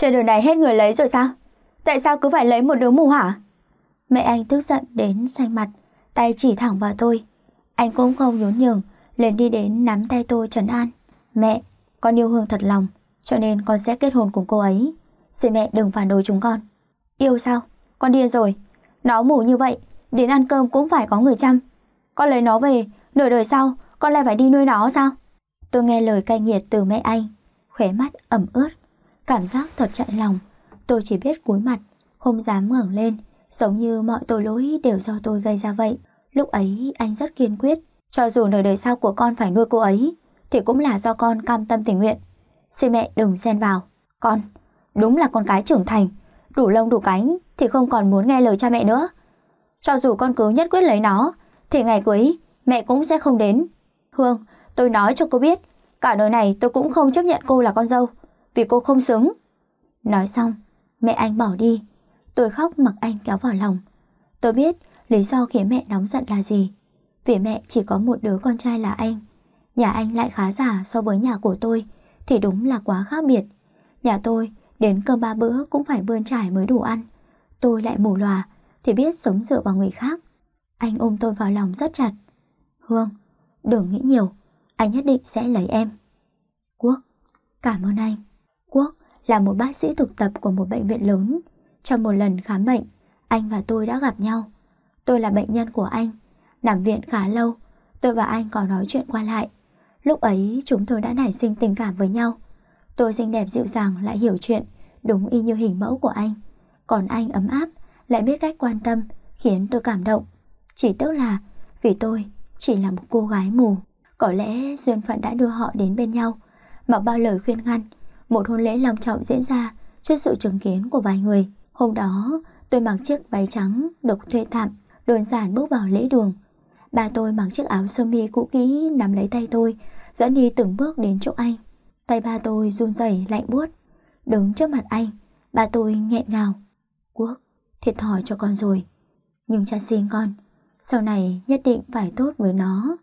Trên đời này hết người lấy rồi sao? Tại sao cứ phải lấy một đứa mù hả? Mẹ anh tức giận đến xanh mặt, tay chỉ thẳng vào tôi. Anh cũng không nhún nhường, liền đi đến nắm tay tôi trấn an. Mẹ, con yêu Hương thật lòng, cho nên con sẽ kết hôn cùng cô ấy. Xin mẹ đừng phản đối chúng con. Yêu sao? Con điên rồi. Nó mù như vậy, đến ăn cơm cũng phải có người chăm. Con lấy nó về, nửa đời sau, con lại phải đi nuôi nó sao? Tôi nghe lời cay nghiệt từ mẹ anh, khóe mắt ẩm ướt Cảm giác thật chạy lòng Tôi chỉ biết cúi mặt Không dám ngẩng lên Giống như mọi tội lỗi đều do tôi gây ra vậy Lúc ấy anh rất kiên quyết Cho dù đời đời sau của con phải nuôi cô ấy Thì cũng là do con cam tâm tình nguyện Xin mẹ đừng xen vào Con, đúng là con cái trưởng thành Đủ lông đủ cánh Thì không còn muốn nghe lời cha mẹ nữa Cho dù con cứ nhất quyết lấy nó Thì ngày cưới mẹ cũng sẽ không đến Hương, tôi nói cho cô biết Cả đời này tôi cũng không chấp nhận cô là con dâu vì cô không xứng. Nói xong, mẹ anh bỏ đi. Tôi khóc mặc anh kéo vào lòng. Tôi biết lý do khiến mẹ nóng giận là gì. Vì mẹ chỉ có một đứa con trai là anh. Nhà anh lại khá giả so với nhà của tôi thì đúng là quá khác biệt. Nhà tôi đến cơm ba bữa cũng phải bươn trải mới đủ ăn. Tôi lại mù lòa thì biết sống dựa vào người khác. Anh ôm tôi vào lòng rất chặt. Hương, đừng nghĩ nhiều, anh nhất định sẽ lấy em. Quốc, cảm ơn anh là một bác sĩ thực tập của một bệnh viện lớn. Trong một lần khám bệnh, anh và tôi đã gặp nhau. Tôi là bệnh nhân của anh, nằm viện khá lâu, tôi và anh có nói chuyện qua lại. Lúc ấy chúng tôi đã nảy sinh tình cảm với nhau. Tôi xinh đẹp dịu dàng lại hiểu chuyện, đúng y như hình mẫu của anh. Còn anh ấm áp, lại biết cách quan tâm, khiến tôi cảm động. Chỉ tức là vì tôi chỉ là một cô gái mù. Có lẽ duyên phận đã đưa họ đến bên nhau. mà bao lời khuyên ngăn, một hôn lễ long trọng diễn ra trước sự chứng kiến của vài người. Hôm đó, tôi mặc chiếc váy trắng độc thuê tạm, đơn giản bước vào lễ đường. Bà tôi mặc chiếc áo sơ mi cũ kỹ nắm lấy tay tôi, dẫn đi từng bước đến chỗ anh. Tay ba tôi run rẩy lạnh buốt. Đứng trước mặt anh, Ba tôi nghẹn ngào. Quốc, thiệt thòi cho con rồi. Nhưng cha xin con, sau này nhất định phải tốt với nó.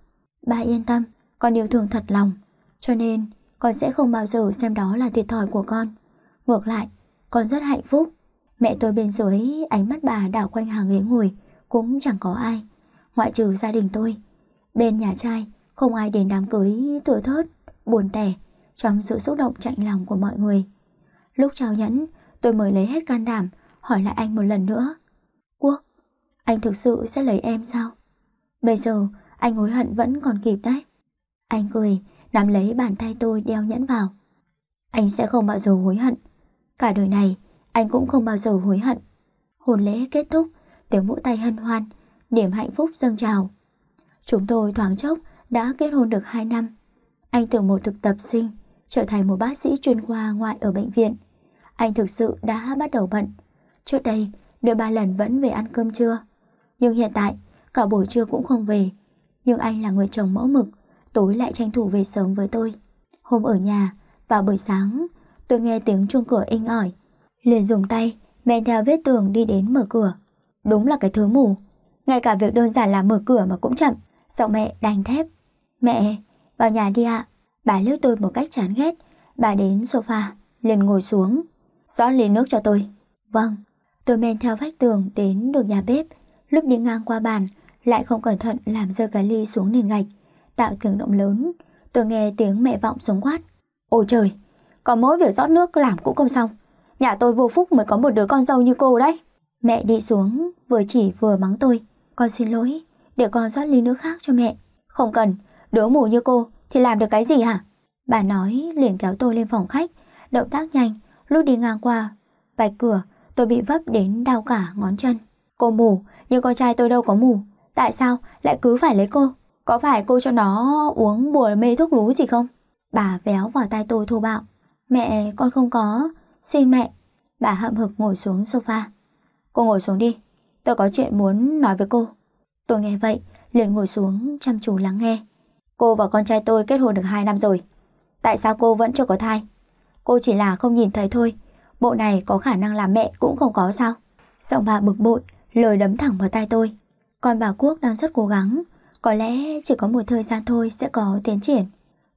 Ba yên tâm, con yêu thương thật lòng. Cho nên con sẽ không bao giờ xem đó là thiệt thòi của con. Ngược lại, con rất hạnh phúc. Mẹ tôi bên dưới, ánh mắt bà đảo quanh hàng ghế ngồi, cũng chẳng có ai, ngoại trừ gia đình tôi. Bên nhà trai, không ai đến đám cưới thừa thớt, buồn tẻ, trong sự xúc động chạnh lòng của mọi người. Lúc trao nhẫn, tôi mới lấy hết can đảm, hỏi lại anh một lần nữa. Quốc, anh thực sự sẽ lấy em sao? Bây giờ, anh hối hận vẫn còn kịp đấy. Anh cười, nắm lấy bàn tay tôi đeo nhẫn vào. Anh sẽ không bao giờ hối hận. Cả đời này, anh cũng không bao giờ hối hận. Hồn lễ kết thúc, tiếng vũ tay hân hoan, điểm hạnh phúc dâng trào. Chúng tôi thoáng chốc đã kết hôn được 2 năm. Anh từ một thực tập sinh trở thành một bác sĩ chuyên khoa ngoại ở bệnh viện. Anh thực sự đã bắt đầu bận. Trước đây, đôi ba lần vẫn về ăn cơm trưa. Nhưng hiện tại, cả buổi trưa cũng không về. Nhưng anh là người chồng mẫu mực, tối lại tranh thủ về sớm với tôi. Hôm ở nhà, vào buổi sáng, tôi nghe tiếng chuông cửa inh ỏi, liền dùng tay men theo vết tường đi đến mở cửa. Đúng là cái thứ mù, ngay cả việc đơn giản là mở cửa mà cũng chậm, giọng mẹ đành thép. "Mẹ, vào nhà đi ạ." Bà liếc tôi một cách chán ghét, bà đến sofa, liền ngồi xuống, rót ly nước cho tôi. "Vâng." Tôi men theo vách tường đến được nhà bếp, lúc đi ngang qua bàn lại không cẩn thận làm rơi cái ly xuống nền gạch tạo tiếng động lớn. Tôi nghe tiếng mẹ vọng xuống quát. Ôi trời, có mỗi việc rót nước làm cũng không xong. Nhà tôi vô phúc mới có một đứa con dâu như cô đấy. Mẹ đi xuống, vừa chỉ vừa mắng tôi. Con xin lỗi, để con rót ly nước khác cho mẹ. Không cần, đứa mù như cô thì làm được cái gì hả? Bà nói liền kéo tôi lên phòng khách, động tác nhanh, lúc đi ngang qua vạch cửa, tôi bị vấp đến đau cả ngón chân. Cô mù, nhưng con trai tôi đâu có mù, tại sao lại cứ phải lấy cô? Có phải cô cho nó uống bùa mê thuốc lú gì không? Bà véo vào tay tôi thô bạo. Mẹ, con không có. Xin mẹ. Bà hậm hực ngồi xuống sofa. Cô ngồi xuống đi. Tôi có chuyện muốn nói với cô. Tôi nghe vậy, liền ngồi xuống chăm chú lắng nghe. Cô và con trai tôi kết hôn được 2 năm rồi. Tại sao cô vẫn chưa có thai? Cô chỉ là không nhìn thấy thôi. Bộ này có khả năng làm mẹ cũng không có sao. Giọng bà bực bội, lời đấm thẳng vào tay tôi. con bà Quốc đang rất cố gắng, có lẽ chỉ có một thời gian thôi sẽ có tiến triển.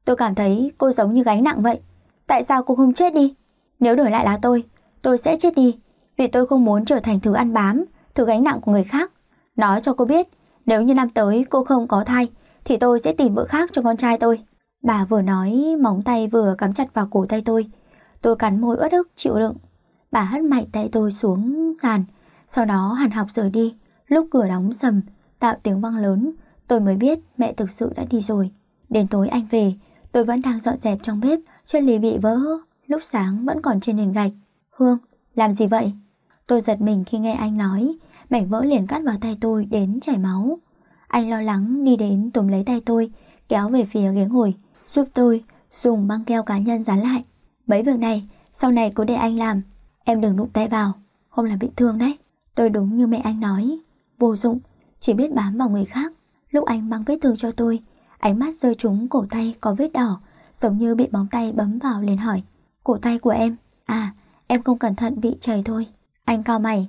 Tôi cảm thấy cô giống như gánh nặng vậy. Tại sao cô không chết đi? Nếu đổi lại là tôi, tôi sẽ chết đi. Vì tôi không muốn trở thành thứ ăn bám, thứ gánh nặng của người khác. Nói cho cô biết, nếu như năm tới cô không có thai, thì tôi sẽ tìm vợ khác cho con trai tôi. Bà vừa nói, móng tay vừa cắm chặt vào cổ tay tôi. Tôi cắn môi uất ức chịu đựng. Bà hất mạnh tay tôi xuống sàn, sau đó hàn học rời đi. Lúc cửa đóng sầm, tạo tiếng vang lớn, Tôi mới biết mẹ thực sự đã đi rồi. Đến tối anh về, tôi vẫn đang dọn dẹp trong bếp, chân lý bị vỡ, lúc sáng vẫn còn trên nền gạch. Hương, làm gì vậy? Tôi giật mình khi nghe anh nói, mảnh vỡ liền cắt vào tay tôi đến chảy máu. Anh lo lắng đi đến túm lấy tay tôi, kéo về phía ghế ngồi, giúp tôi dùng băng keo cá nhân dán lại. Mấy việc này, sau này cứ để anh làm, em đừng đụng tay vào, không là bị thương đấy. Tôi đúng như mẹ anh nói, vô dụng, chỉ biết bám vào người khác. Lúc anh mang vết thương cho tôi Ánh mắt rơi trúng cổ tay có vết đỏ Giống như bị bóng tay bấm vào liền hỏi Cổ tay của em À em không cẩn thận bị chảy thôi Anh cao mày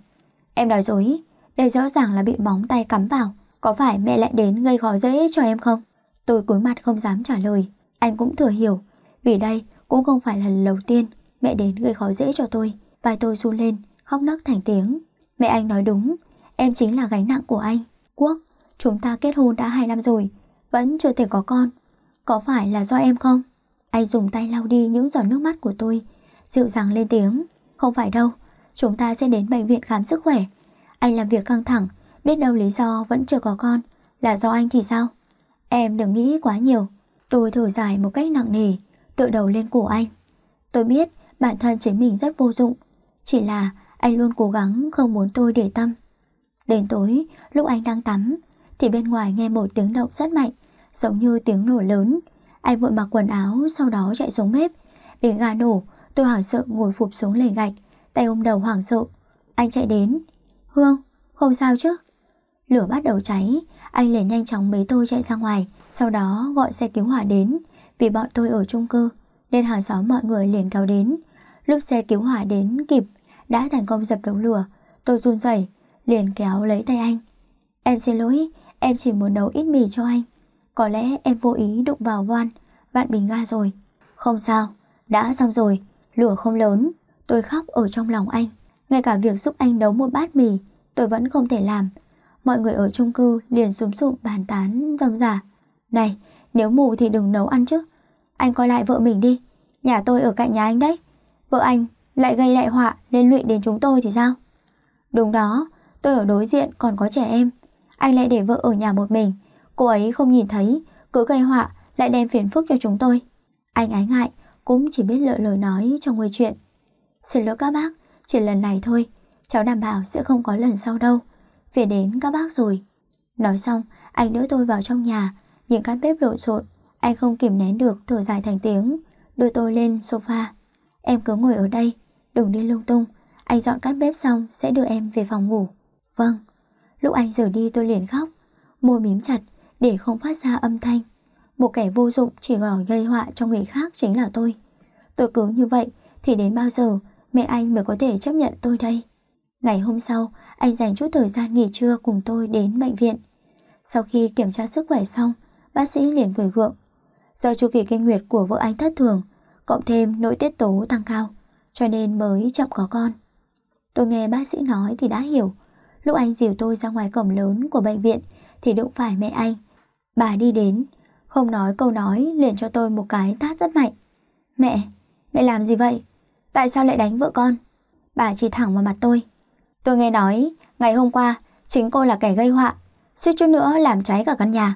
Em nói dối Đây rõ ràng là bị móng tay cắm vào Có phải mẹ lại đến gây khó dễ cho em không Tôi cúi mặt không dám trả lời Anh cũng thừa hiểu Vì đây cũng không phải là lần đầu tiên Mẹ đến gây khó dễ cho tôi Vai tôi run lên khóc nấc thành tiếng Mẹ anh nói đúng Em chính là gánh nặng của anh Quốc Chúng ta kết hôn đã 2 năm rồi Vẫn chưa thể có con Có phải là do em không Anh dùng tay lau đi những giọt nước mắt của tôi Dịu dàng lên tiếng Không phải đâu Chúng ta sẽ đến bệnh viện khám sức khỏe Anh làm việc căng thẳng Biết đâu lý do vẫn chưa có con Là do anh thì sao Em đừng nghĩ quá nhiều Tôi thở dài một cách nặng nề Tựa đầu lên cổ anh Tôi biết bản thân chính mình rất vô dụng Chỉ là anh luôn cố gắng không muốn tôi để tâm Đến tối lúc anh đang tắm thì bên ngoài nghe một tiếng động rất mạnh, giống như tiếng nổ lớn. Anh vội mặc quần áo, sau đó chạy xuống bếp. Bình gà nổ, tôi hoảng sợ ngồi phục xuống nền gạch, tay ôm đầu hoảng sợ. Anh chạy đến. Hương, không sao chứ? Lửa bắt đầu cháy, anh liền nhanh chóng bế tôi chạy ra ngoài, sau đó gọi xe cứu hỏa đến. Vì bọn tôi ở chung cư, nên hàng xóm mọi người liền kéo đến. Lúc xe cứu hỏa đến kịp, đã thành công dập đống lửa, tôi run rẩy liền kéo lấy tay anh. Em xin lỗi, Em chỉ muốn nấu ít mì cho anh. Có lẽ em vô ý đụng vào van, bạn bình ga rồi. Không sao, đã xong rồi, lửa không lớn. Tôi khóc ở trong lòng anh. Ngay cả việc giúp anh nấu một bát mì, tôi vẫn không thể làm. Mọi người ở chung cư liền súng sụp bàn tán rầm rả. Này, nếu mù thì đừng nấu ăn chứ. Anh coi lại vợ mình đi. Nhà tôi ở cạnh nhà anh đấy. Vợ anh lại gây đại họa liên lụy đến chúng tôi thì sao? Đúng đó, tôi ở đối diện còn có trẻ em anh lại để vợ ở nhà một mình, cô ấy không nhìn thấy, cứ gây họa lại đem phiền phức cho chúng tôi. Anh ái ngại, cũng chỉ biết lựa lời nói trong nguy chuyện. Xin lỗi các bác, chỉ lần này thôi, cháu đảm bảo sẽ không có lần sau đâu. Về đến các bác rồi. Nói xong, anh đỡ tôi vào trong nhà, những cái bếp lộn xộn, anh không kìm nén được thở dài thành tiếng, đưa tôi lên sofa. Em cứ ngồi ở đây, đừng đi lung tung, anh dọn cát bếp xong sẽ đưa em về phòng ngủ. Vâng. Lúc anh rời đi tôi liền khóc, môi mím chặt để không phát ra âm thanh. Một kẻ vô dụng chỉ gò gây họa cho người khác chính là tôi. Tôi cứ như vậy thì đến bao giờ mẹ anh mới có thể chấp nhận tôi đây. Ngày hôm sau, anh dành chút thời gian nghỉ trưa cùng tôi đến bệnh viện. Sau khi kiểm tra sức khỏe xong, bác sĩ liền cười gượng. Do chu kỳ kinh nguyệt của vợ anh thất thường, cộng thêm nội tiết tố tăng cao, cho nên mới chậm có con. Tôi nghe bác sĩ nói thì đã hiểu, Lúc anh dìu tôi ra ngoài cổng lớn của bệnh viện thì đụng phải mẹ anh. Bà đi đến, không nói câu nói liền cho tôi một cái tát rất mạnh. Mẹ, mẹ làm gì vậy? Tại sao lại đánh vợ con? Bà chỉ thẳng vào mặt tôi. Tôi nghe nói, ngày hôm qua, chính cô là kẻ gây họa, suýt chút nữa làm cháy cả căn nhà.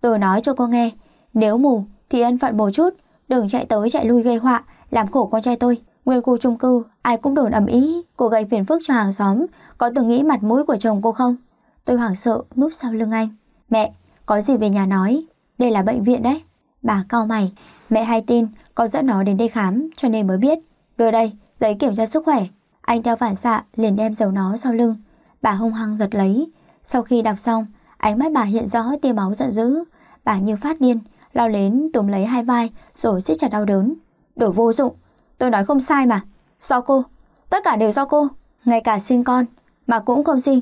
Tôi nói cho cô nghe, nếu mù thì ân phận một chút, đừng chạy tới chạy lui gây họa, làm khổ con trai tôi. Nguyên khu chung cư, ai cũng đồn ầm ĩ, cô gây phiền phức cho hàng xóm, có từng nghĩ mặt mũi của chồng cô không? Tôi hoảng sợ núp sau lưng anh. "Mẹ, có gì về nhà nói, đây là bệnh viện đấy." Bà cau mày, mẹ hay tin có dẫn nó đến đây khám cho nên mới biết. "Đưa đây, giấy kiểm tra sức khỏe." Anh theo phản xạ liền đem giấu nó sau lưng. Bà hung hăng giật lấy, sau khi đọc xong, ánh mắt bà hiện rõ tia máu giận dữ, bà như phát điên, lao đến túm lấy hai vai rồi siết chặt đau đớn. "Đồ vô dụng, tôi nói không sai mà. Do cô, tất cả đều do cô, ngay cả sinh con, mà cũng không sinh.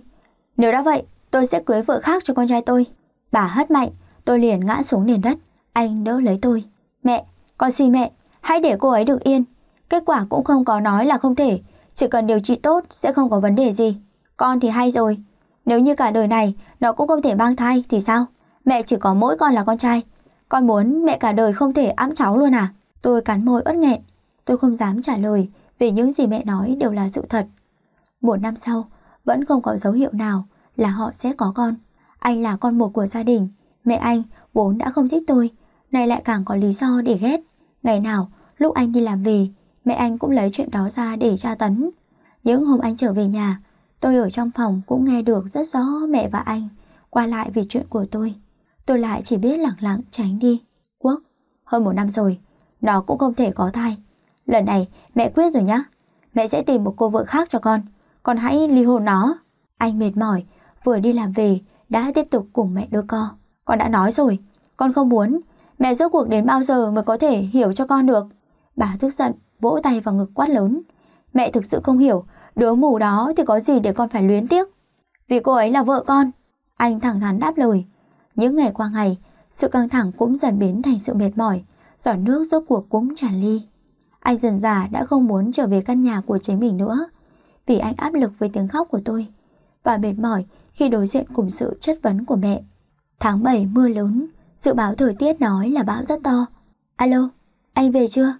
Nếu đã vậy, tôi sẽ cưới vợ khác cho con trai tôi. Bà hất mạnh, tôi liền ngã xuống nền đất. Anh đỡ lấy tôi. Mẹ, con xin mẹ, hãy để cô ấy được yên. Kết quả cũng không có nói là không thể, chỉ cần điều trị tốt sẽ không có vấn đề gì. Con thì hay rồi, nếu như cả đời này nó cũng không thể mang thai thì sao? Mẹ chỉ có mỗi con là con trai. Con muốn mẹ cả đời không thể ẵm cháu luôn à? Tôi cắn môi uất nghẹn. Tôi không dám trả lời vì những gì mẹ nói đều là sự thật. Một năm sau, vẫn không có dấu hiệu nào là họ sẽ có con. Anh là con một của gia đình. Mẹ anh vốn đã không thích tôi, nay lại càng có lý do để ghét. Ngày nào, lúc anh đi làm về, mẹ anh cũng lấy chuyện đó ra để tra tấn. Những hôm anh trở về nhà, tôi ở trong phòng cũng nghe được rất rõ mẹ và anh qua lại vì chuyện của tôi. Tôi lại chỉ biết lặng lặng tránh đi. Quốc, hơn một năm rồi, nó cũng không thể có thai. Lần này mẹ quyết rồi nhá Mẹ sẽ tìm một cô vợ khác cho con Con hãy ly hôn nó Anh mệt mỏi vừa đi làm về Đã tiếp tục cùng mẹ đôi co Con đã nói rồi Con không muốn Mẹ rốt cuộc đến bao giờ mới có thể hiểu cho con được Bà tức giận vỗ tay vào ngực quát lớn Mẹ thực sự không hiểu Đứa mù đó thì có gì để con phải luyến tiếc Vì cô ấy là vợ con Anh thẳng thắn đáp lời Những ngày qua ngày Sự căng thẳng cũng dần biến thành sự mệt mỏi Giọt nước rốt cuộc cũng tràn ly anh dần già đã không muốn trở về căn nhà của chính mình nữa Vì anh áp lực với tiếng khóc của tôi Và mệt mỏi khi đối diện cùng sự chất vấn của mẹ Tháng 7 mưa lớn Dự báo thời tiết nói là bão rất to Alo, anh về chưa?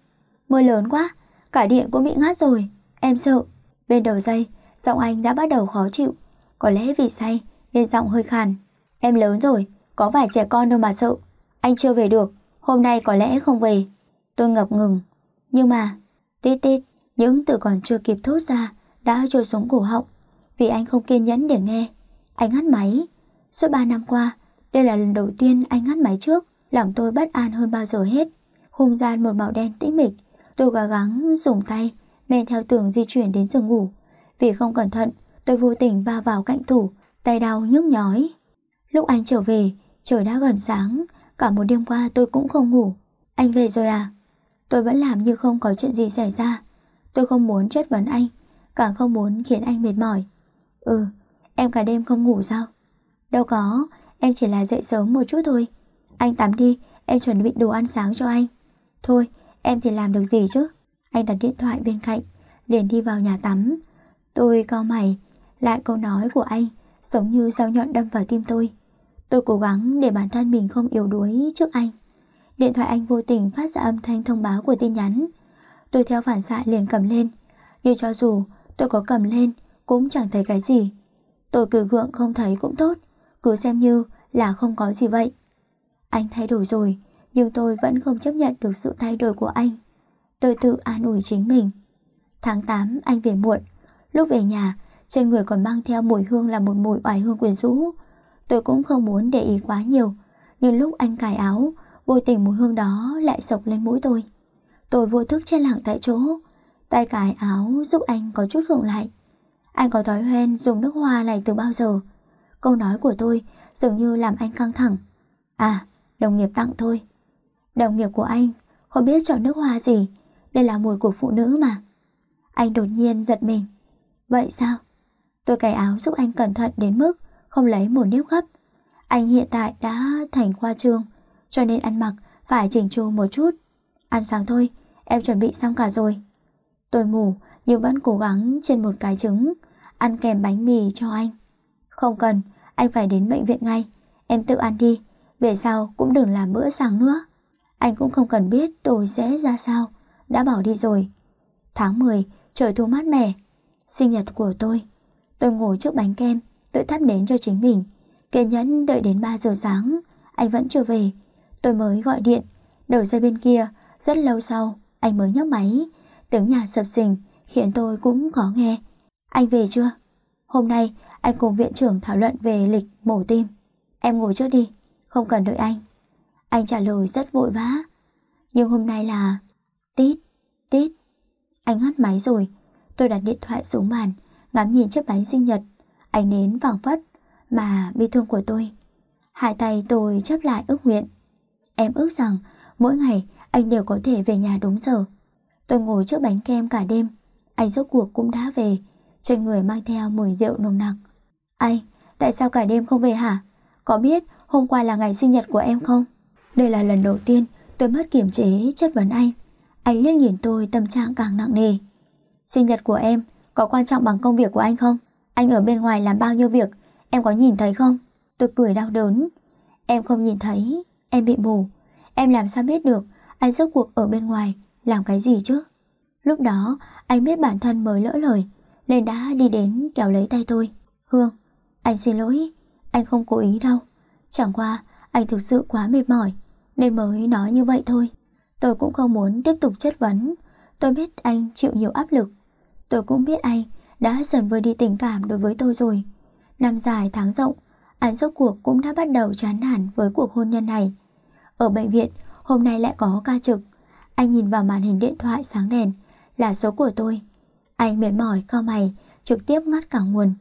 Mưa lớn quá, cả điện cũng bị ngắt rồi Em sợ Bên đầu dây, giọng anh đã bắt đầu khó chịu Có lẽ vì say nên giọng hơi khàn Em lớn rồi, có vài trẻ con đâu mà sợ Anh chưa về được, hôm nay có lẽ không về Tôi ngập ngừng nhưng mà, tít tít, những từ còn chưa kịp thốt ra đã trôi xuống cổ họng vì anh không kiên nhẫn để nghe. Anh ngắt máy. Suốt 3 năm qua, đây là lần đầu tiên anh ngắt máy trước, lòng tôi bất an hơn bao giờ hết. Không gian một màu đen tĩnh mịch, tôi cố gắng dùng tay men theo tường di chuyển đến giường ngủ. Vì không cẩn thận, tôi vô tình va vào cạnh tủ, tay đau nhức nhói. Lúc anh trở về, trời đã gần sáng, cả một đêm qua tôi cũng không ngủ. Anh về rồi à? Tôi vẫn làm như không có chuyện gì xảy ra Tôi không muốn chất vấn anh Càng không muốn khiến anh mệt mỏi Ừ, em cả đêm không ngủ sao Đâu có, em chỉ là dậy sớm một chút thôi Anh tắm đi, em chuẩn bị đồ ăn sáng cho anh Thôi, em thì làm được gì chứ Anh đặt điện thoại bên cạnh Liền đi vào nhà tắm Tôi cau mày Lại câu nói của anh Giống như dao nhọn đâm vào tim tôi Tôi cố gắng để bản thân mình không yếu đuối trước anh Điện thoại anh vô tình phát ra âm thanh thông báo của tin nhắn Tôi theo phản xạ liền cầm lên Nhưng cho dù tôi có cầm lên Cũng chẳng thấy cái gì Tôi cứ gượng không thấy cũng tốt Cứ xem như là không có gì vậy Anh thay đổi rồi Nhưng tôi vẫn không chấp nhận được sự thay đổi của anh Tôi tự an ủi chính mình Tháng 8 anh về muộn Lúc về nhà Trên người còn mang theo mùi hương là một mùi oải hương quyến rũ Tôi cũng không muốn để ý quá nhiều Nhưng lúc anh cài áo vô tình mùi hương đó lại sộc lên mũi tôi. Tôi vô thức chen lặng tại chỗ, tay cài áo giúp anh có chút gượng lại. Anh có thói hoen dùng nước hoa này từ bao giờ? Câu nói của tôi dường như làm anh căng thẳng. À, đồng nghiệp tặng thôi. Đồng nghiệp của anh không biết chọn nước hoa gì, đây là mùi của phụ nữ mà. Anh đột nhiên giật mình. Vậy sao? Tôi cài áo giúp anh cẩn thận đến mức không lấy một nếp gấp. Anh hiện tại đã thành khoa trương, cho nên ăn mặc phải chỉnh chu một chút. Ăn sáng thôi, em chuẩn bị xong cả rồi. Tôi mù nhưng vẫn cố gắng trên một cái trứng, ăn kèm bánh mì cho anh. Không cần, anh phải đến bệnh viện ngay, em tự ăn đi, về sau cũng đừng làm bữa sáng nữa. Anh cũng không cần biết tôi sẽ ra sao, đã bỏ đi rồi. Tháng 10, trời thu mát mẻ, sinh nhật của tôi. Tôi ngồi trước bánh kem, tự thắp nến cho chính mình. Kiên nhẫn đợi đến 3 giờ sáng, anh vẫn chưa về, Tôi mới gọi điện, đầu dây bên kia rất lâu sau anh mới nhấc máy, tiếng nhà sập sình khiến tôi cũng khó nghe. Anh về chưa? Hôm nay anh cùng viện trưởng thảo luận về lịch mổ tim. Em ngồi trước đi, không cần đợi anh. Anh trả lời rất vội vã. Nhưng hôm nay là tít, tít. Anh ngắt máy rồi. Tôi đặt điện thoại xuống bàn, ngắm nhìn chiếc bánh sinh nhật. anh nến vàng phất mà bi thương của tôi. Hai tay tôi chấp lại ước nguyện. Em ước rằng mỗi ngày anh đều có thể về nhà đúng giờ. Tôi ngồi trước bánh kem cả đêm. Anh rốt cuộc cũng đã về, trên người mang theo mùi rượu nồng nặc. Anh, tại sao cả đêm không về hả? Có biết hôm qua là ngày sinh nhật của em không? Đây là lần đầu tiên tôi mất kiểm chế chất vấn anh. Anh liếc nhìn tôi tâm trạng càng nặng nề. Sinh nhật của em có quan trọng bằng công việc của anh không? Anh ở bên ngoài làm bao nhiêu việc, em có nhìn thấy không? Tôi cười đau đớn. Em không nhìn thấy, Em bị mù Em làm sao biết được Anh rốt cuộc ở bên ngoài Làm cái gì chứ Lúc đó anh biết bản thân mới lỡ lời Nên đã đi đến kéo lấy tay tôi Hương Anh xin lỗi Anh không cố ý đâu Chẳng qua anh thực sự quá mệt mỏi Nên mới nói như vậy thôi Tôi cũng không muốn tiếp tục chất vấn Tôi biết anh chịu nhiều áp lực Tôi cũng biết anh đã dần vơi đi tình cảm đối với tôi rồi Năm dài tháng rộng Anh rốt cuộc cũng đã bắt đầu chán nản với cuộc hôn nhân này ở bệnh viện, hôm nay lại có ca trực. Anh nhìn vào màn hình điện thoại sáng đèn, là số của tôi. Anh mệt mỏi cao mày, trực tiếp ngắt cả nguồn.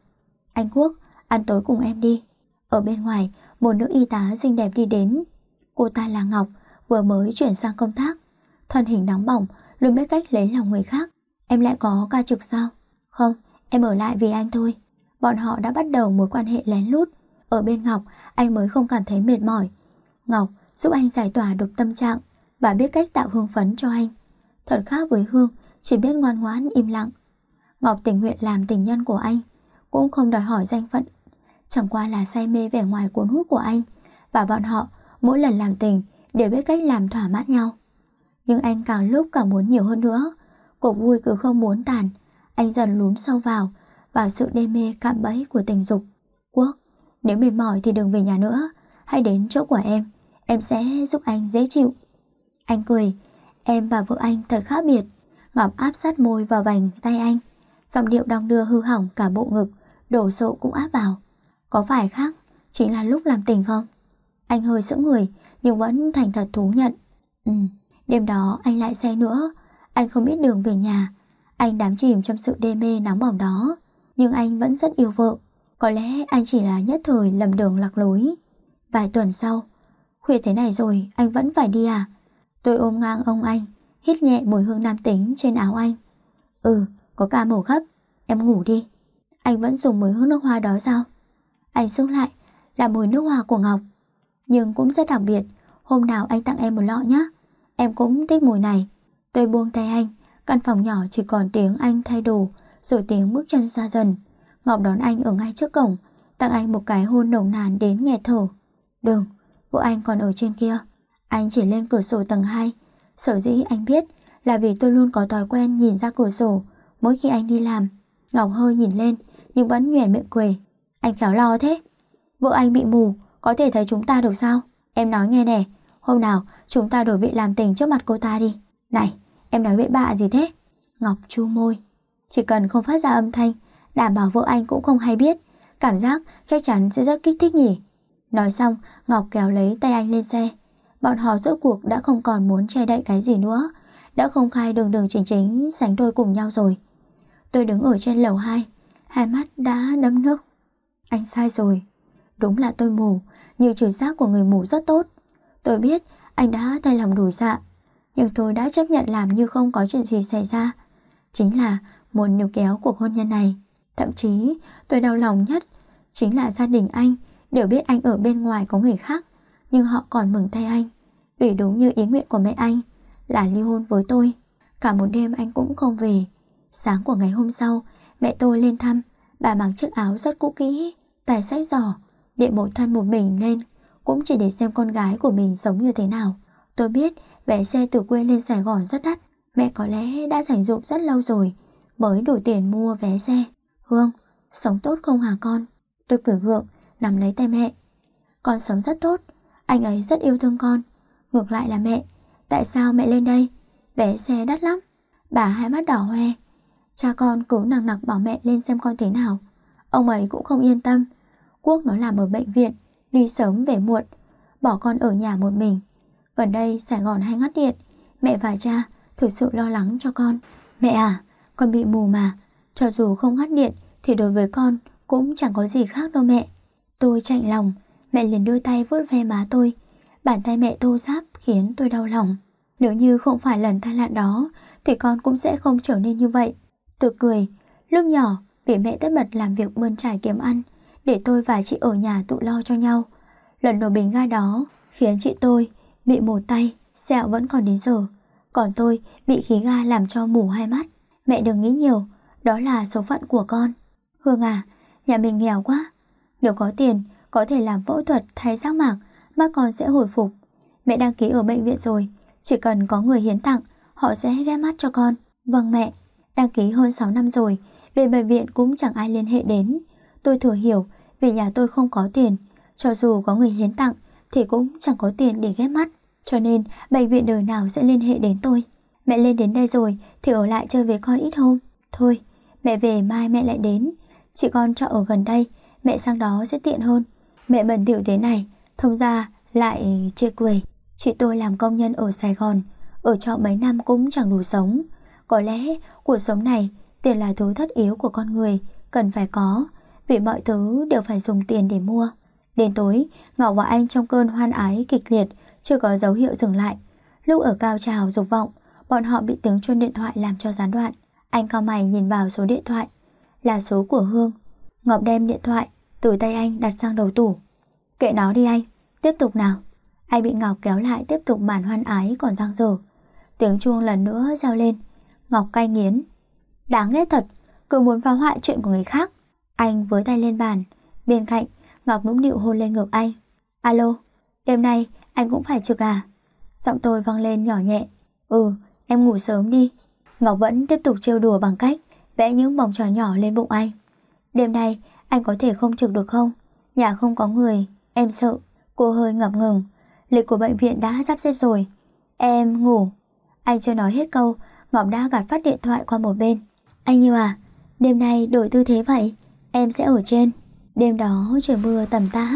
Anh Quốc, ăn tối cùng em đi. Ở bên ngoài, một nữ y tá xinh đẹp đi đến. Cô ta là Ngọc, vừa mới chuyển sang công tác. Thân hình nóng bỏng, luôn biết cách lấy lòng người khác. Em lại có ca trực sao? Không, em ở lại vì anh thôi. Bọn họ đã bắt đầu mối quan hệ lén lút. Ở bên Ngọc, anh mới không cảm thấy mệt mỏi. Ngọc, giúp anh giải tỏa độc tâm trạng và biết cách tạo hương phấn cho anh. Thật khác với Hương, chỉ biết ngoan ngoãn im lặng. Ngọc tình nguyện làm tình nhân của anh, cũng không đòi hỏi danh phận. Chẳng qua là say mê vẻ ngoài cuốn hút của anh và bọn họ mỗi lần làm tình đều biết cách làm thỏa mãn nhau. Nhưng anh càng lúc càng muốn nhiều hơn nữa, cuộc vui cứ không muốn tàn, anh dần lún sâu vào, vào sự đê mê cạm bẫy của tình dục. Quốc, nếu mệt mỏi thì đừng về nhà nữa, hãy đến chỗ của em em sẽ giúp anh dễ chịu. Anh cười, em và vợ anh thật khác biệt, ngọc áp sát môi vào vành tay anh, giọng điệu đong đưa hư hỏng cả bộ ngực, đổ sộ cũng áp vào. Có phải khác, chính là lúc làm tình không? Anh hơi sững người, nhưng vẫn thành thật thú nhận. Ừ, đêm đó anh lại say nữa, anh không biết đường về nhà, anh đám chìm trong sự đê mê nóng bỏng đó, nhưng anh vẫn rất yêu vợ. Có lẽ anh chỉ là nhất thời lầm đường lạc lối. Vài tuần sau, Khuya thế này rồi anh vẫn phải đi à Tôi ôm ngang ông anh Hít nhẹ mùi hương nam tính trên áo anh Ừ có ca mổ gấp Em ngủ đi Anh vẫn dùng mùi hương nước hoa đó sao Anh xúc lại là mùi nước hoa của Ngọc Nhưng cũng rất đặc biệt Hôm nào anh tặng em một lọ nhé Em cũng thích mùi này Tôi buông tay anh Căn phòng nhỏ chỉ còn tiếng anh thay đồ Rồi tiếng bước chân xa dần Ngọc đón anh ở ngay trước cổng Tặng anh một cái hôn nồng nàn đến nghẹt thở Đừng Bộ anh còn ở trên kia Anh chỉ lên cửa sổ tầng 2 Sở dĩ anh biết là vì tôi luôn có thói quen nhìn ra cửa sổ mỗi khi anh đi làm. Ngọc hơi nhìn lên nhưng vẫn nhoẻn miệng cười. Anh khéo lo thế. Vợ anh bị mù, có thể thấy chúng ta được sao? Em nói nghe nè, hôm nào chúng ta đổi vị làm tình trước mặt cô ta đi. Này, em nói bậy bạ gì thế? Ngọc chu môi. Chỉ cần không phát ra âm thanh, đảm bảo vợ anh cũng không hay biết. Cảm giác chắc chắn sẽ rất kích thích nhỉ. Nói xong, Ngọc kéo lấy tay anh lên xe. Bọn họ rốt cuộc đã không còn muốn che đậy cái gì nữa, đã không khai đường đường chính chính sánh đôi cùng nhau rồi. Tôi đứng ở trên lầu 2, hai mắt đã đấm nước. Anh sai rồi. Đúng là tôi mù, nhưng trực giác của người mù rất tốt. Tôi biết anh đã thay lòng đủ dạ, nhưng tôi đã chấp nhận làm như không có chuyện gì xảy ra. Chính là muốn níu kéo cuộc hôn nhân này. Thậm chí tôi đau lòng nhất chính là gia đình anh Đều biết anh ở bên ngoài có người khác Nhưng họ còn mừng thay anh Vì đúng như ý nguyện của mẹ anh Là ly hôn với tôi Cả một đêm anh cũng không về Sáng của ngày hôm sau Mẹ tôi lên thăm Bà mặc chiếc áo rất cũ kỹ Tài sách giỏ Điện bộ thân một mình lên Cũng chỉ để xem con gái của mình sống như thế nào Tôi biết vé xe từ quê lên Sài Gòn rất đắt Mẹ có lẽ đã dành dụm rất lâu rồi Mới đủ tiền mua vé xe Hương, sống tốt không hả con? Tôi cười gượng nắm lấy tay mẹ. Con sống rất tốt, anh ấy rất yêu thương con. Ngược lại là mẹ, tại sao mẹ lên đây? Vé xe đắt lắm. Bà hai mắt đỏ hoe. Cha con cứ nặng nặc bảo mẹ lên xem con thế nào. Ông ấy cũng không yên tâm. Quốc nó làm ở bệnh viện, đi sớm về muộn, bỏ con ở nhà một mình. Gần đây Sài Gòn hay ngắt điện, mẹ và cha thực sự lo lắng cho con. Mẹ à, con bị mù mà, cho dù không ngắt điện thì đối với con cũng chẳng có gì khác đâu mẹ. Tôi chạy lòng, mẹ liền đưa tay vuốt ve má tôi. Bàn tay mẹ thô ráp khiến tôi đau lòng. Nếu như không phải lần tai nạn đó, thì con cũng sẽ không trở nên như vậy. Tôi cười, lúc nhỏ, bị mẹ tất bật làm việc bươn trải kiếm ăn, để tôi và chị ở nhà tự lo cho nhau. Lần nổ bình ga đó khiến chị tôi bị một tay, sẹo vẫn còn đến giờ. Còn tôi bị khí ga làm cho mù hai mắt. Mẹ đừng nghĩ nhiều, đó là số phận của con. Hương à, nhà mình nghèo quá, nếu có tiền, có thể làm phẫu thuật thay giác mạc, mà con sẽ hồi phục. Mẹ đăng ký ở bệnh viện rồi, chỉ cần có người hiến tặng, họ sẽ ghé mắt cho con. Vâng mẹ, đăng ký hơn 6 năm rồi, về bệnh viện cũng chẳng ai liên hệ đến. Tôi thừa hiểu, vì nhà tôi không có tiền, cho dù có người hiến tặng thì cũng chẳng có tiền để ghép mắt. Cho nên bệnh viện đời nào sẽ liên hệ đến tôi. Mẹ lên đến đây rồi thì ở lại chơi với con ít hôm. Thôi, mẹ về mai mẹ lại đến. Chị con cho ở gần đây mẹ sang đó sẽ tiện hơn. Mẹ bẩn thỉu thế này, thông ra lại chê cười. Chị tôi làm công nhân ở Sài Gòn, ở trọ mấy năm cũng chẳng đủ sống. Có lẽ cuộc sống này tiền là thứ thất yếu của con người, cần phải có, vì mọi thứ đều phải dùng tiền để mua. Đến tối, Ngọc và anh trong cơn hoan ái kịch liệt, chưa có dấu hiệu dừng lại. Lúc ở cao trào dục vọng, bọn họ bị tiếng chuông điện thoại làm cho gián đoạn. Anh cao mày nhìn vào số điện thoại, là số của Hương. Ngọc đem điện thoại từ tay anh đặt sang đầu tủ. Kệ nó đi anh, tiếp tục nào. Anh bị Ngọc kéo lại tiếp tục màn hoan ái còn giang dở. Tiếng chuông lần nữa giao lên. Ngọc cay nghiến. Đáng ghét thật, cứ muốn phá hoại chuyện của người khác. Anh với tay lên bàn. Bên cạnh, Ngọc nũng nịu hôn lên ngực anh. Alo, đêm nay anh cũng phải trực à? Giọng tôi vang lên nhỏ nhẹ. Ừ, em ngủ sớm đi. Ngọc vẫn tiếp tục trêu đùa bằng cách vẽ những vòng tròn nhỏ lên bụng anh. Đêm nay anh có thể không trực được không? Nhà không có người, em sợ. Cô hơi ngập ngừng. Lịch của bệnh viện đã sắp xếp rồi. Em ngủ. Anh chưa nói hết câu, Ngọc đã gạt phát điện thoại qua một bên. Anh yêu à, đêm nay đổi tư thế vậy, em sẽ ở trên. Đêm đó trời mưa tầm tã,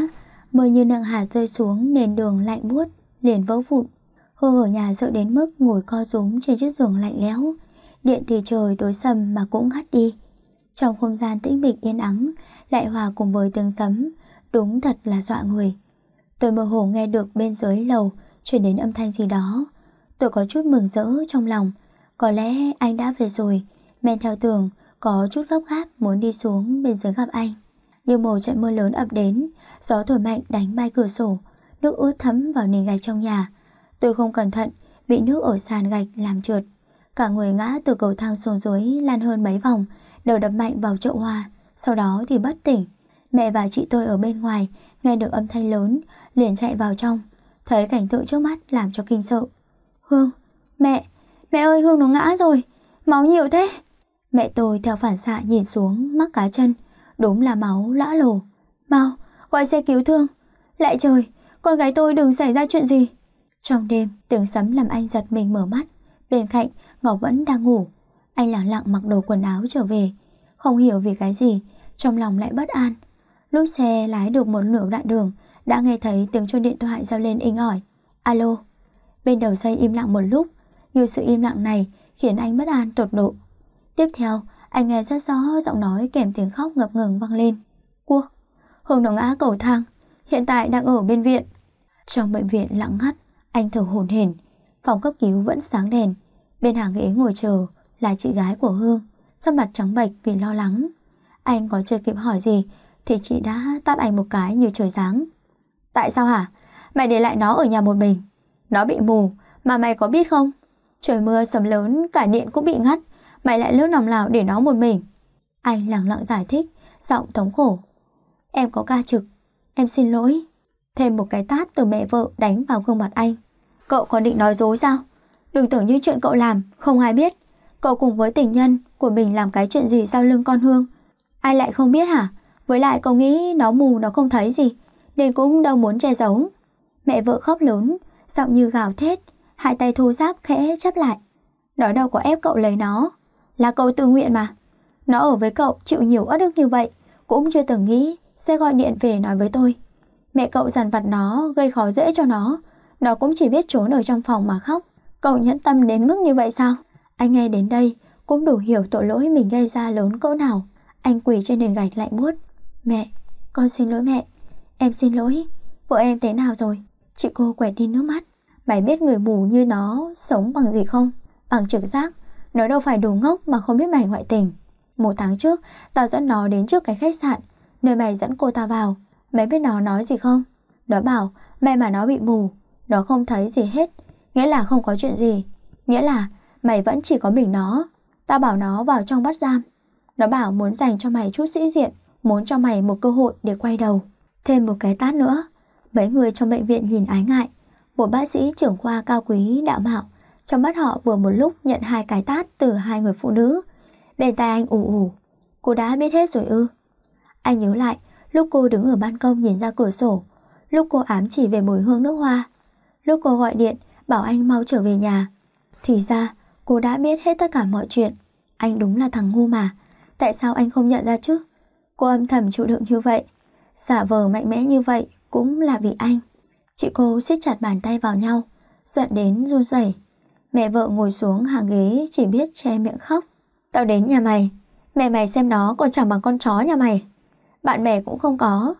mưa như nặng hạt rơi xuống nền đường lạnh buốt, liền vỡ vụn. Hô ở nhà sợ đến mức ngồi co rúm trên chiếc giường lạnh lẽo. Điện thì trời tối sầm mà cũng hắt đi. Trong không gian tĩnh mịch yên ắng, lại hòa cùng với tiếng sấm, đúng thật là dọa người. Tôi mơ hồ nghe được bên dưới lầu chuyển đến âm thanh gì đó. Tôi có chút mừng rỡ trong lòng, có lẽ anh đã về rồi, men theo tường, có chút gấp gáp muốn đi xuống bên dưới gặp anh. Nhưng một trận mưa lớn ập đến, gió thổi mạnh đánh bay cửa sổ, nước ướt thấm vào nền gạch trong nhà. Tôi không cẩn thận, bị nước ở sàn gạch làm trượt. Cả người ngã từ cầu thang xuống dưới lan hơn mấy vòng, đầu đập mạnh vào chậu hoa, sau đó thì bất tỉnh. Mẹ và chị tôi ở bên ngoài, nghe được âm thanh lớn, liền chạy vào trong, thấy cảnh tượng trước mắt làm cho kinh sợ. Hương, mẹ, mẹ ơi Hương nó ngã rồi, máu nhiều thế. Mẹ tôi theo phản xạ nhìn xuống mắc cá chân, đúng là máu lã lổ. Mau, gọi xe cứu thương. Lại trời, con gái tôi đừng xảy ra chuyện gì. Trong đêm, tiếng sấm làm anh giật mình mở mắt. Bên cạnh, Ngọc vẫn đang ngủ. Anh lặng lặng mặc đồ quần áo trở về Không hiểu vì cái gì Trong lòng lại bất an Lúc xe lái được một nửa đoạn đường Đã nghe thấy tiếng chuông điện thoại giao lên inh ỏi Alo Bên đầu dây im lặng một lúc Như sự im lặng này khiến anh bất an tột độ Tiếp theo anh nghe rất rõ giọng nói kèm tiếng khóc ngập ngừng vang lên quốc Hương nó ngã cầu thang Hiện tại đang ở bên viện Trong bệnh viện lặng ngắt Anh thở hồn hển Phòng cấp cứu vẫn sáng đèn Bên hàng ghế ngồi chờ là chị gái của Hương, sắc mặt trắng bệch vì lo lắng. Anh có chưa kịp hỏi gì thì chị đã tát anh một cái như trời giáng. Tại sao hả? Mày để lại nó ở nhà một mình. Nó bị mù, mà mày có biết không? Trời mưa sầm lớn, cả điện cũng bị ngắt, mày lại lướt nòng lào để nó một mình. Anh lặng lặng giải thích, giọng thống khổ. Em có ca trực, em xin lỗi. Thêm một cái tát từ mẹ vợ đánh vào gương mặt anh. Cậu còn định nói dối sao? Đừng tưởng như chuyện cậu làm, không ai biết. Cậu cùng với tình nhân của mình làm cái chuyện gì sau lưng con Hương Ai lại không biết hả Với lại cậu nghĩ nó mù nó không thấy gì Nên cũng đâu muốn che giấu Mẹ vợ khóc lớn Giọng như gào thét Hai tay thu giáp khẽ chấp lại Nó đâu có ép cậu lấy nó Là cậu tự nguyện mà Nó ở với cậu chịu nhiều ớt ức như vậy Cũng chưa từng nghĩ sẽ gọi điện về nói với tôi Mẹ cậu dằn vặt nó Gây khó dễ cho nó Nó cũng chỉ biết trốn ở trong phòng mà khóc Cậu nhẫn tâm đến mức như vậy sao anh nghe đến đây cũng đủ hiểu tội lỗi mình gây ra lớn cỡ nào. Anh quỳ trên nền gạch lạnh buốt. Mẹ, con xin lỗi mẹ. Em xin lỗi. Vợ em thế nào rồi? Chị cô quẹt đi nước mắt. Mày biết người mù như nó sống bằng gì không? Bằng trực giác. Nó đâu phải đồ ngốc mà không biết mày ngoại tình. Một tháng trước, tao dẫn nó đến trước cái khách sạn, nơi mày dẫn cô ta vào. Mày biết nó nói gì không? Nó bảo, may mà nó bị mù. Nó không thấy gì hết. Nghĩa là không có chuyện gì. Nghĩa là mày vẫn chỉ có mình nó. Tao bảo nó vào trong bắt giam. Nó bảo muốn dành cho mày chút sĩ diện, muốn cho mày một cơ hội để quay đầu. Thêm một cái tát nữa. Mấy người trong bệnh viện nhìn ái ngại. Một bác sĩ trưởng khoa cao quý đạo mạo. Trong mắt họ vừa một lúc nhận hai cái tát từ hai người phụ nữ. Bên tai anh ủ ủ. Cô đã biết hết rồi ư. Anh nhớ lại, lúc cô đứng ở ban công nhìn ra cửa sổ. Lúc cô ám chỉ về mùi hương nước hoa. Lúc cô gọi điện bảo anh mau trở về nhà. Thì ra, Cô đã biết hết tất cả mọi chuyện Anh đúng là thằng ngu mà Tại sao anh không nhận ra chứ Cô âm thầm chịu đựng như vậy Xả vờ mạnh mẽ như vậy Cũng là vì anh Chị cô siết chặt bàn tay vào nhau Giận đến run rẩy Mẹ vợ ngồi xuống hàng ghế chỉ biết che miệng khóc Tao đến nhà mày Mẹ mày xem nó còn chẳng bằng con chó nhà mày Bạn bè cũng không có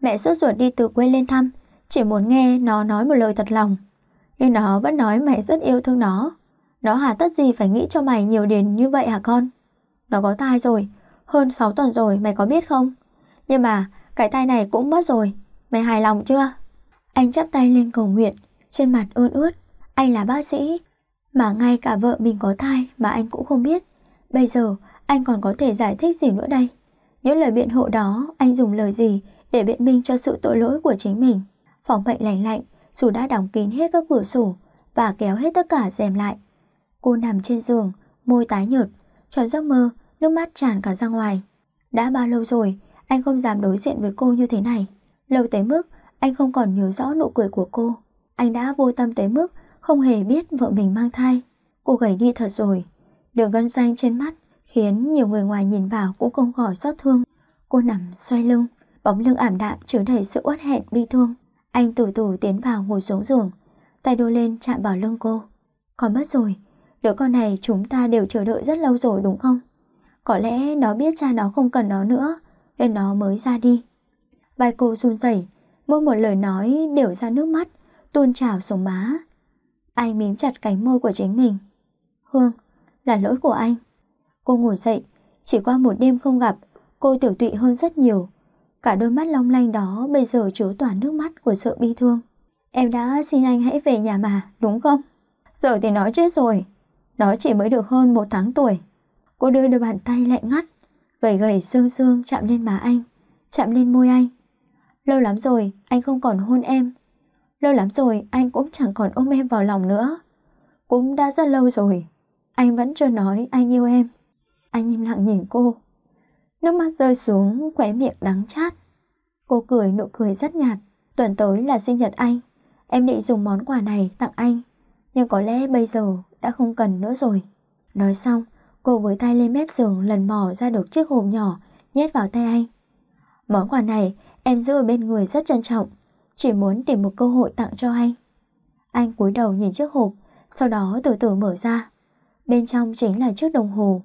Mẹ sốt ruột đi từ quê lên thăm Chỉ muốn nghe nó nói một lời thật lòng Nhưng nó vẫn nói mẹ rất yêu thương nó nó hà tất gì phải nghĩ cho mày nhiều đến như vậy hả con? Nó có tai rồi, hơn 6 tuần rồi mày có biết không? Nhưng mà cái tai này cũng mất rồi, mày hài lòng chưa? Anh chắp tay lên cầu nguyện, trên mặt ươn ướt. Anh là bác sĩ, mà ngay cả vợ mình có thai mà anh cũng không biết. Bây giờ anh còn có thể giải thích gì nữa đây? Những lời biện hộ đó anh dùng lời gì để biện minh cho sự tội lỗi của chính mình? Phòng bệnh lạnh lạnh, dù đã đóng kín hết các cửa sổ và kéo hết tất cả rèm lại, Cô nằm trên giường, môi tái nhợt, trong giấc mơ, nước mắt tràn cả ra ngoài. Đã bao lâu rồi, anh không dám đối diện với cô như thế này. Lâu tới mức, anh không còn nhớ rõ nụ cười của cô. Anh đã vô tâm tới mức, không hề biết vợ mình mang thai. Cô gầy đi thật rồi. Đường gân xanh trên mắt, khiến nhiều người ngoài nhìn vào cũng không khỏi xót thương. Cô nằm xoay lưng, bóng lưng ảm đạm chứa đầy sự uất hẹn bi thương. Anh tủi tủi tiến vào ngồi xuống giường, tay đôi lên chạm vào lưng cô. Còn mất rồi, Đứa con này chúng ta đều chờ đợi rất lâu rồi đúng không? Có lẽ nó biết cha nó không cần nó nữa, nên nó mới ra đi. Vai cô run rẩy, mỗi một lời nói đều ra nước mắt, tuôn trào xuống má. Anh mím chặt cánh môi của chính mình. Hương, là lỗi của anh. Cô ngồi dậy, chỉ qua một đêm không gặp, cô tiểu tụy hơn rất nhiều. Cả đôi mắt long lanh đó bây giờ chứa toàn nước mắt của sự bi thương. Em đã xin anh hãy về nhà mà, đúng không? Giờ thì nói chết rồi, nó chỉ mới được hơn một tháng tuổi Cô đưa đôi bàn tay lạnh ngắt Gầy gầy xương xương chạm lên má anh Chạm lên môi anh Lâu lắm rồi anh không còn hôn em Lâu lắm rồi anh cũng chẳng còn ôm em vào lòng nữa Cũng đã rất lâu rồi Anh vẫn chưa nói anh yêu em Anh im lặng nhìn cô Nước mắt rơi xuống khóe miệng đắng chát Cô cười nụ cười rất nhạt Tuần tới là sinh nhật anh Em định dùng món quà này tặng anh Nhưng có lẽ bây giờ đã không cần nữa rồi. Nói xong, cô với tay lên mép giường lần mò ra được chiếc hộp nhỏ nhét vào tay anh. Món quà này em giữ ở bên người rất trân trọng, chỉ muốn tìm một cơ hội tặng cho anh. Anh cúi đầu nhìn chiếc hộp, sau đó từ từ mở ra. Bên trong chính là chiếc đồng hồ.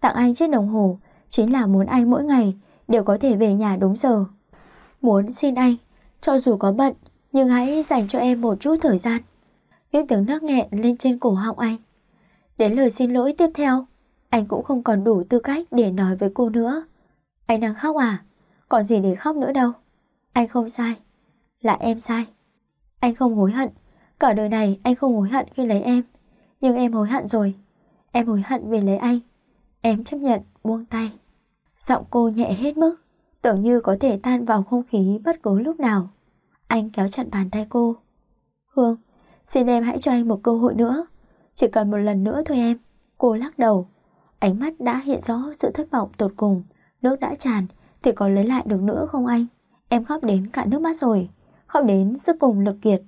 Tặng anh chiếc đồng hồ chính là muốn anh mỗi ngày đều có thể về nhà đúng giờ. Muốn xin anh, cho dù có bận, nhưng hãy dành cho em một chút thời gian nên tiếng nấc nghẹn lên trên cổ họng anh. Đến lời xin lỗi tiếp theo, anh cũng không còn đủ tư cách để nói với cô nữa. Anh đang khóc à? Còn gì để khóc nữa đâu. Anh không sai, là em sai. Anh không hối hận, cả đời này anh không hối hận khi lấy em, nhưng em hối hận rồi. Em hối hận vì lấy anh. Em chấp nhận buông tay. Giọng cô nhẹ hết mức, tưởng như có thể tan vào không khí bất cứ lúc nào. Anh kéo chặt bàn tay cô. Hương, Xin em hãy cho anh một cơ hội nữa. Chỉ cần một lần nữa thôi em. Cô lắc đầu. Ánh mắt đã hiện rõ sự thất vọng tột cùng. Nước đã tràn thì có lấy lại được nữa không anh? Em khóc đến cả nước mắt rồi. Khóc đến sức cùng lực kiệt.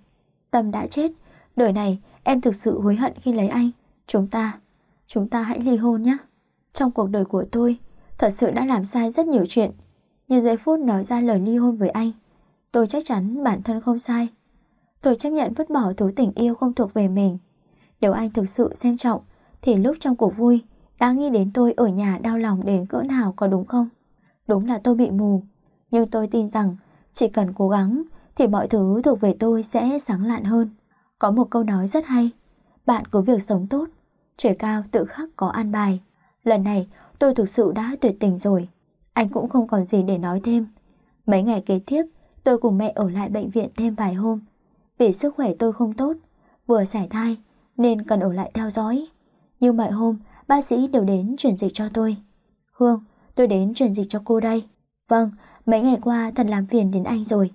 Tâm đã chết. Đời này em thực sự hối hận khi lấy anh. Chúng ta, chúng ta hãy ly hôn nhé. Trong cuộc đời của tôi, thật sự đã làm sai rất nhiều chuyện. Nhưng giây phút nói ra lời ly hôn với anh, tôi chắc chắn bản thân không sai. Tôi chấp nhận vứt bỏ thứ tình yêu không thuộc về mình Nếu anh thực sự xem trọng Thì lúc trong cuộc vui Đã nghĩ đến tôi ở nhà đau lòng đến cỡ nào có đúng không Đúng là tôi bị mù Nhưng tôi tin rằng Chỉ cần cố gắng Thì mọi thứ thuộc về tôi sẽ sáng lạn hơn Có một câu nói rất hay Bạn cứ việc sống tốt Trời cao tự khắc có an bài Lần này tôi thực sự đã tuyệt tình rồi Anh cũng không còn gì để nói thêm Mấy ngày kế tiếp Tôi cùng mẹ ở lại bệnh viện thêm vài hôm vì sức khỏe tôi không tốt, vừa sải thai nên cần ở lại theo dõi. Như mọi hôm, bác sĩ đều đến chuyển dịch cho tôi. Hương, tôi đến chuyển dịch cho cô đây. Vâng, mấy ngày qua thật làm phiền đến anh rồi.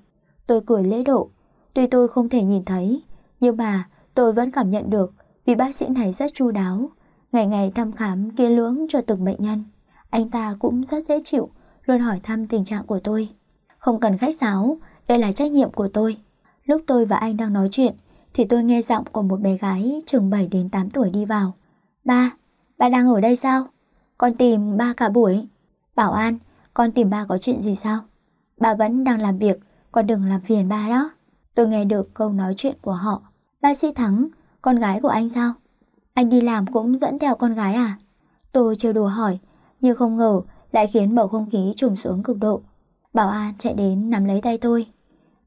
Tôi cười lễ độ, tuy tôi không thể nhìn thấy, nhưng mà tôi vẫn cảm nhận được vì bác sĩ này rất chu đáo, ngày ngày thăm khám kiên lưỡng cho từng bệnh nhân. Anh ta cũng rất dễ chịu, luôn hỏi thăm tình trạng của tôi. Không cần khách sáo, đây là trách nhiệm của tôi. Lúc tôi và anh đang nói chuyện Thì tôi nghe giọng của một bé gái chừng 7 đến 8 tuổi đi vào Ba, ba đang ở đây sao? Con tìm ba cả buổi Bảo An, con tìm ba có chuyện gì sao? Ba vẫn đang làm việc Con đừng làm phiền ba đó Tôi nghe được câu nói chuyện của họ Ba sĩ Thắng, con gái của anh sao? Anh đi làm cũng dẫn theo con gái à? Tôi trêu đùa hỏi Nhưng không ngờ lại khiến bầu không khí trùng xuống cực độ Bảo An chạy đến nắm lấy tay tôi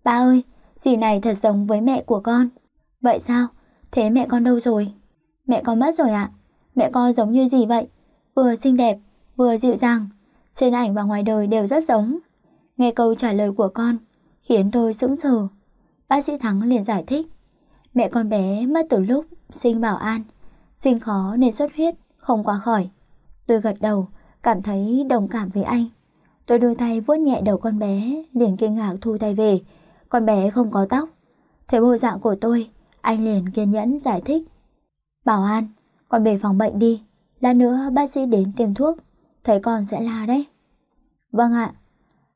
Ba ơi, Dì này thật giống với mẹ của con. Vậy sao? Thế mẹ con đâu rồi? Mẹ con mất rồi ạ. Mẹ con giống như gì vậy? Vừa xinh đẹp, vừa dịu dàng. Trên ảnh và ngoài đời đều rất giống. Nghe câu trả lời của con khiến tôi sững sờ. Bác sĩ Thắng liền giải thích. Mẹ con bé mất từ lúc sinh bảo an. Sinh khó nên xuất huyết, không qua khỏi. Tôi gật đầu, cảm thấy đồng cảm với anh. Tôi đưa tay vuốt nhẹ đầu con bé, liền kinh ngạc thu tay về, con bé không có tóc. Thấy bộ dạng của tôi, anh liền kiên nhẫn giải thích. Bảo An, con về phòng bệnh đi, lát nữa bác sĩ đến tiêm thuốc, thấy con sẽ la đấy. Vâng ạ.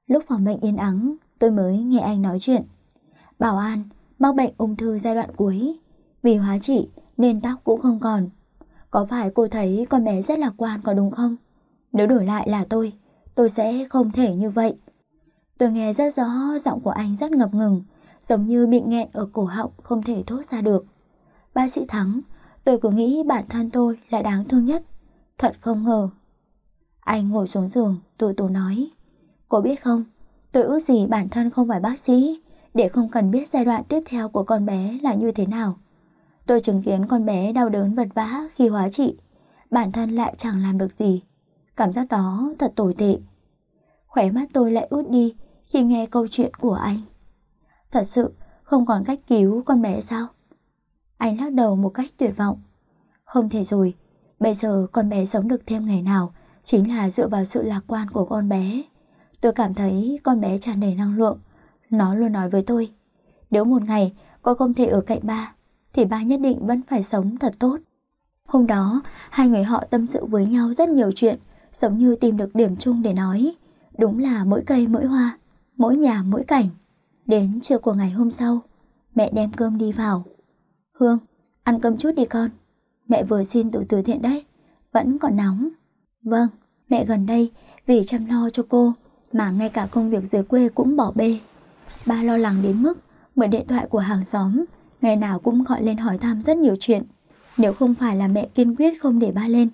Lúc phòng bệnh yên ắng, tôi mới nghe anh nói chuyện. Bảo An mắc bệnh ung thư giai đoạn cuối, vì hóa trị nên tóc cũng không còn. Có phải cô thấy con bé rất lạc quan có đúng không? Nếu đổi lại là tôi, tôi sẽ không thể như vậy. Tôi nghe rất rõ giọng của anh rất ngập ngừng, giống như bị nghẹn ở cổ họng không thể thốt ra được. Bác sĩ Thắng, tôi cứ nghĩ bản thân tôi là đáng thương nhất. Thật không ngờ. Anh ngồi xuống giường, tự tù nói. Cô biết không, tôi ước gì bản thân không phải bác sĩ, để không cần biết giai đoạn tiếp theo của con bé là như thế nào. Tôi chứng kiến con bé đau đớn vật vã khi hóa trị, bản thân lại chẳng làm được gì. Cảm giác đó thật tồi tệ khỏe mắt tôi lại út đi khi nghe câu chuyện của anh. Thật sự không còn cách cứu con bé sao? Anh lắc đầu một cách tuyệt vọng. Không thể rồi, bây giờ con bé sống được thêm ngày nào chính là dựa vào sự lạc quan của con bé. Tôi cảm thấy con bé tràn đầy năng lượng. Nó luôn nói với tôi, nếu một ngày con không thể ở cạnh ba, thì ba nhất định vẫn phải sống thật tốt. Hôm đó, hai người họ tâm sự với nhau rất nhiều chuyện, giống như tìm được điểm chung để nói. Đúng là mỗi cây mỗi hoa, mỗi nhà mỗi cảnh. Đến trưa của ngày hôm sau, mẹ đem cơm đi vào. Hương, ăn cơm chút đi con. Mẹ vừa xin tụi từ thiện đấy, vẫn còn nóng. Vâng, mẹ gần đây vì chăm lo cho cô mà ngay cả công việc dưới quê cũng bỏ bê. Ba lo lắng đến mức mượn điện thoại của hàng xóm, ngày nào cũng gọi lên hỏi thăm rất nhiều chuyện. Nếu không phải là mẹ kiên quyết không để ba lên,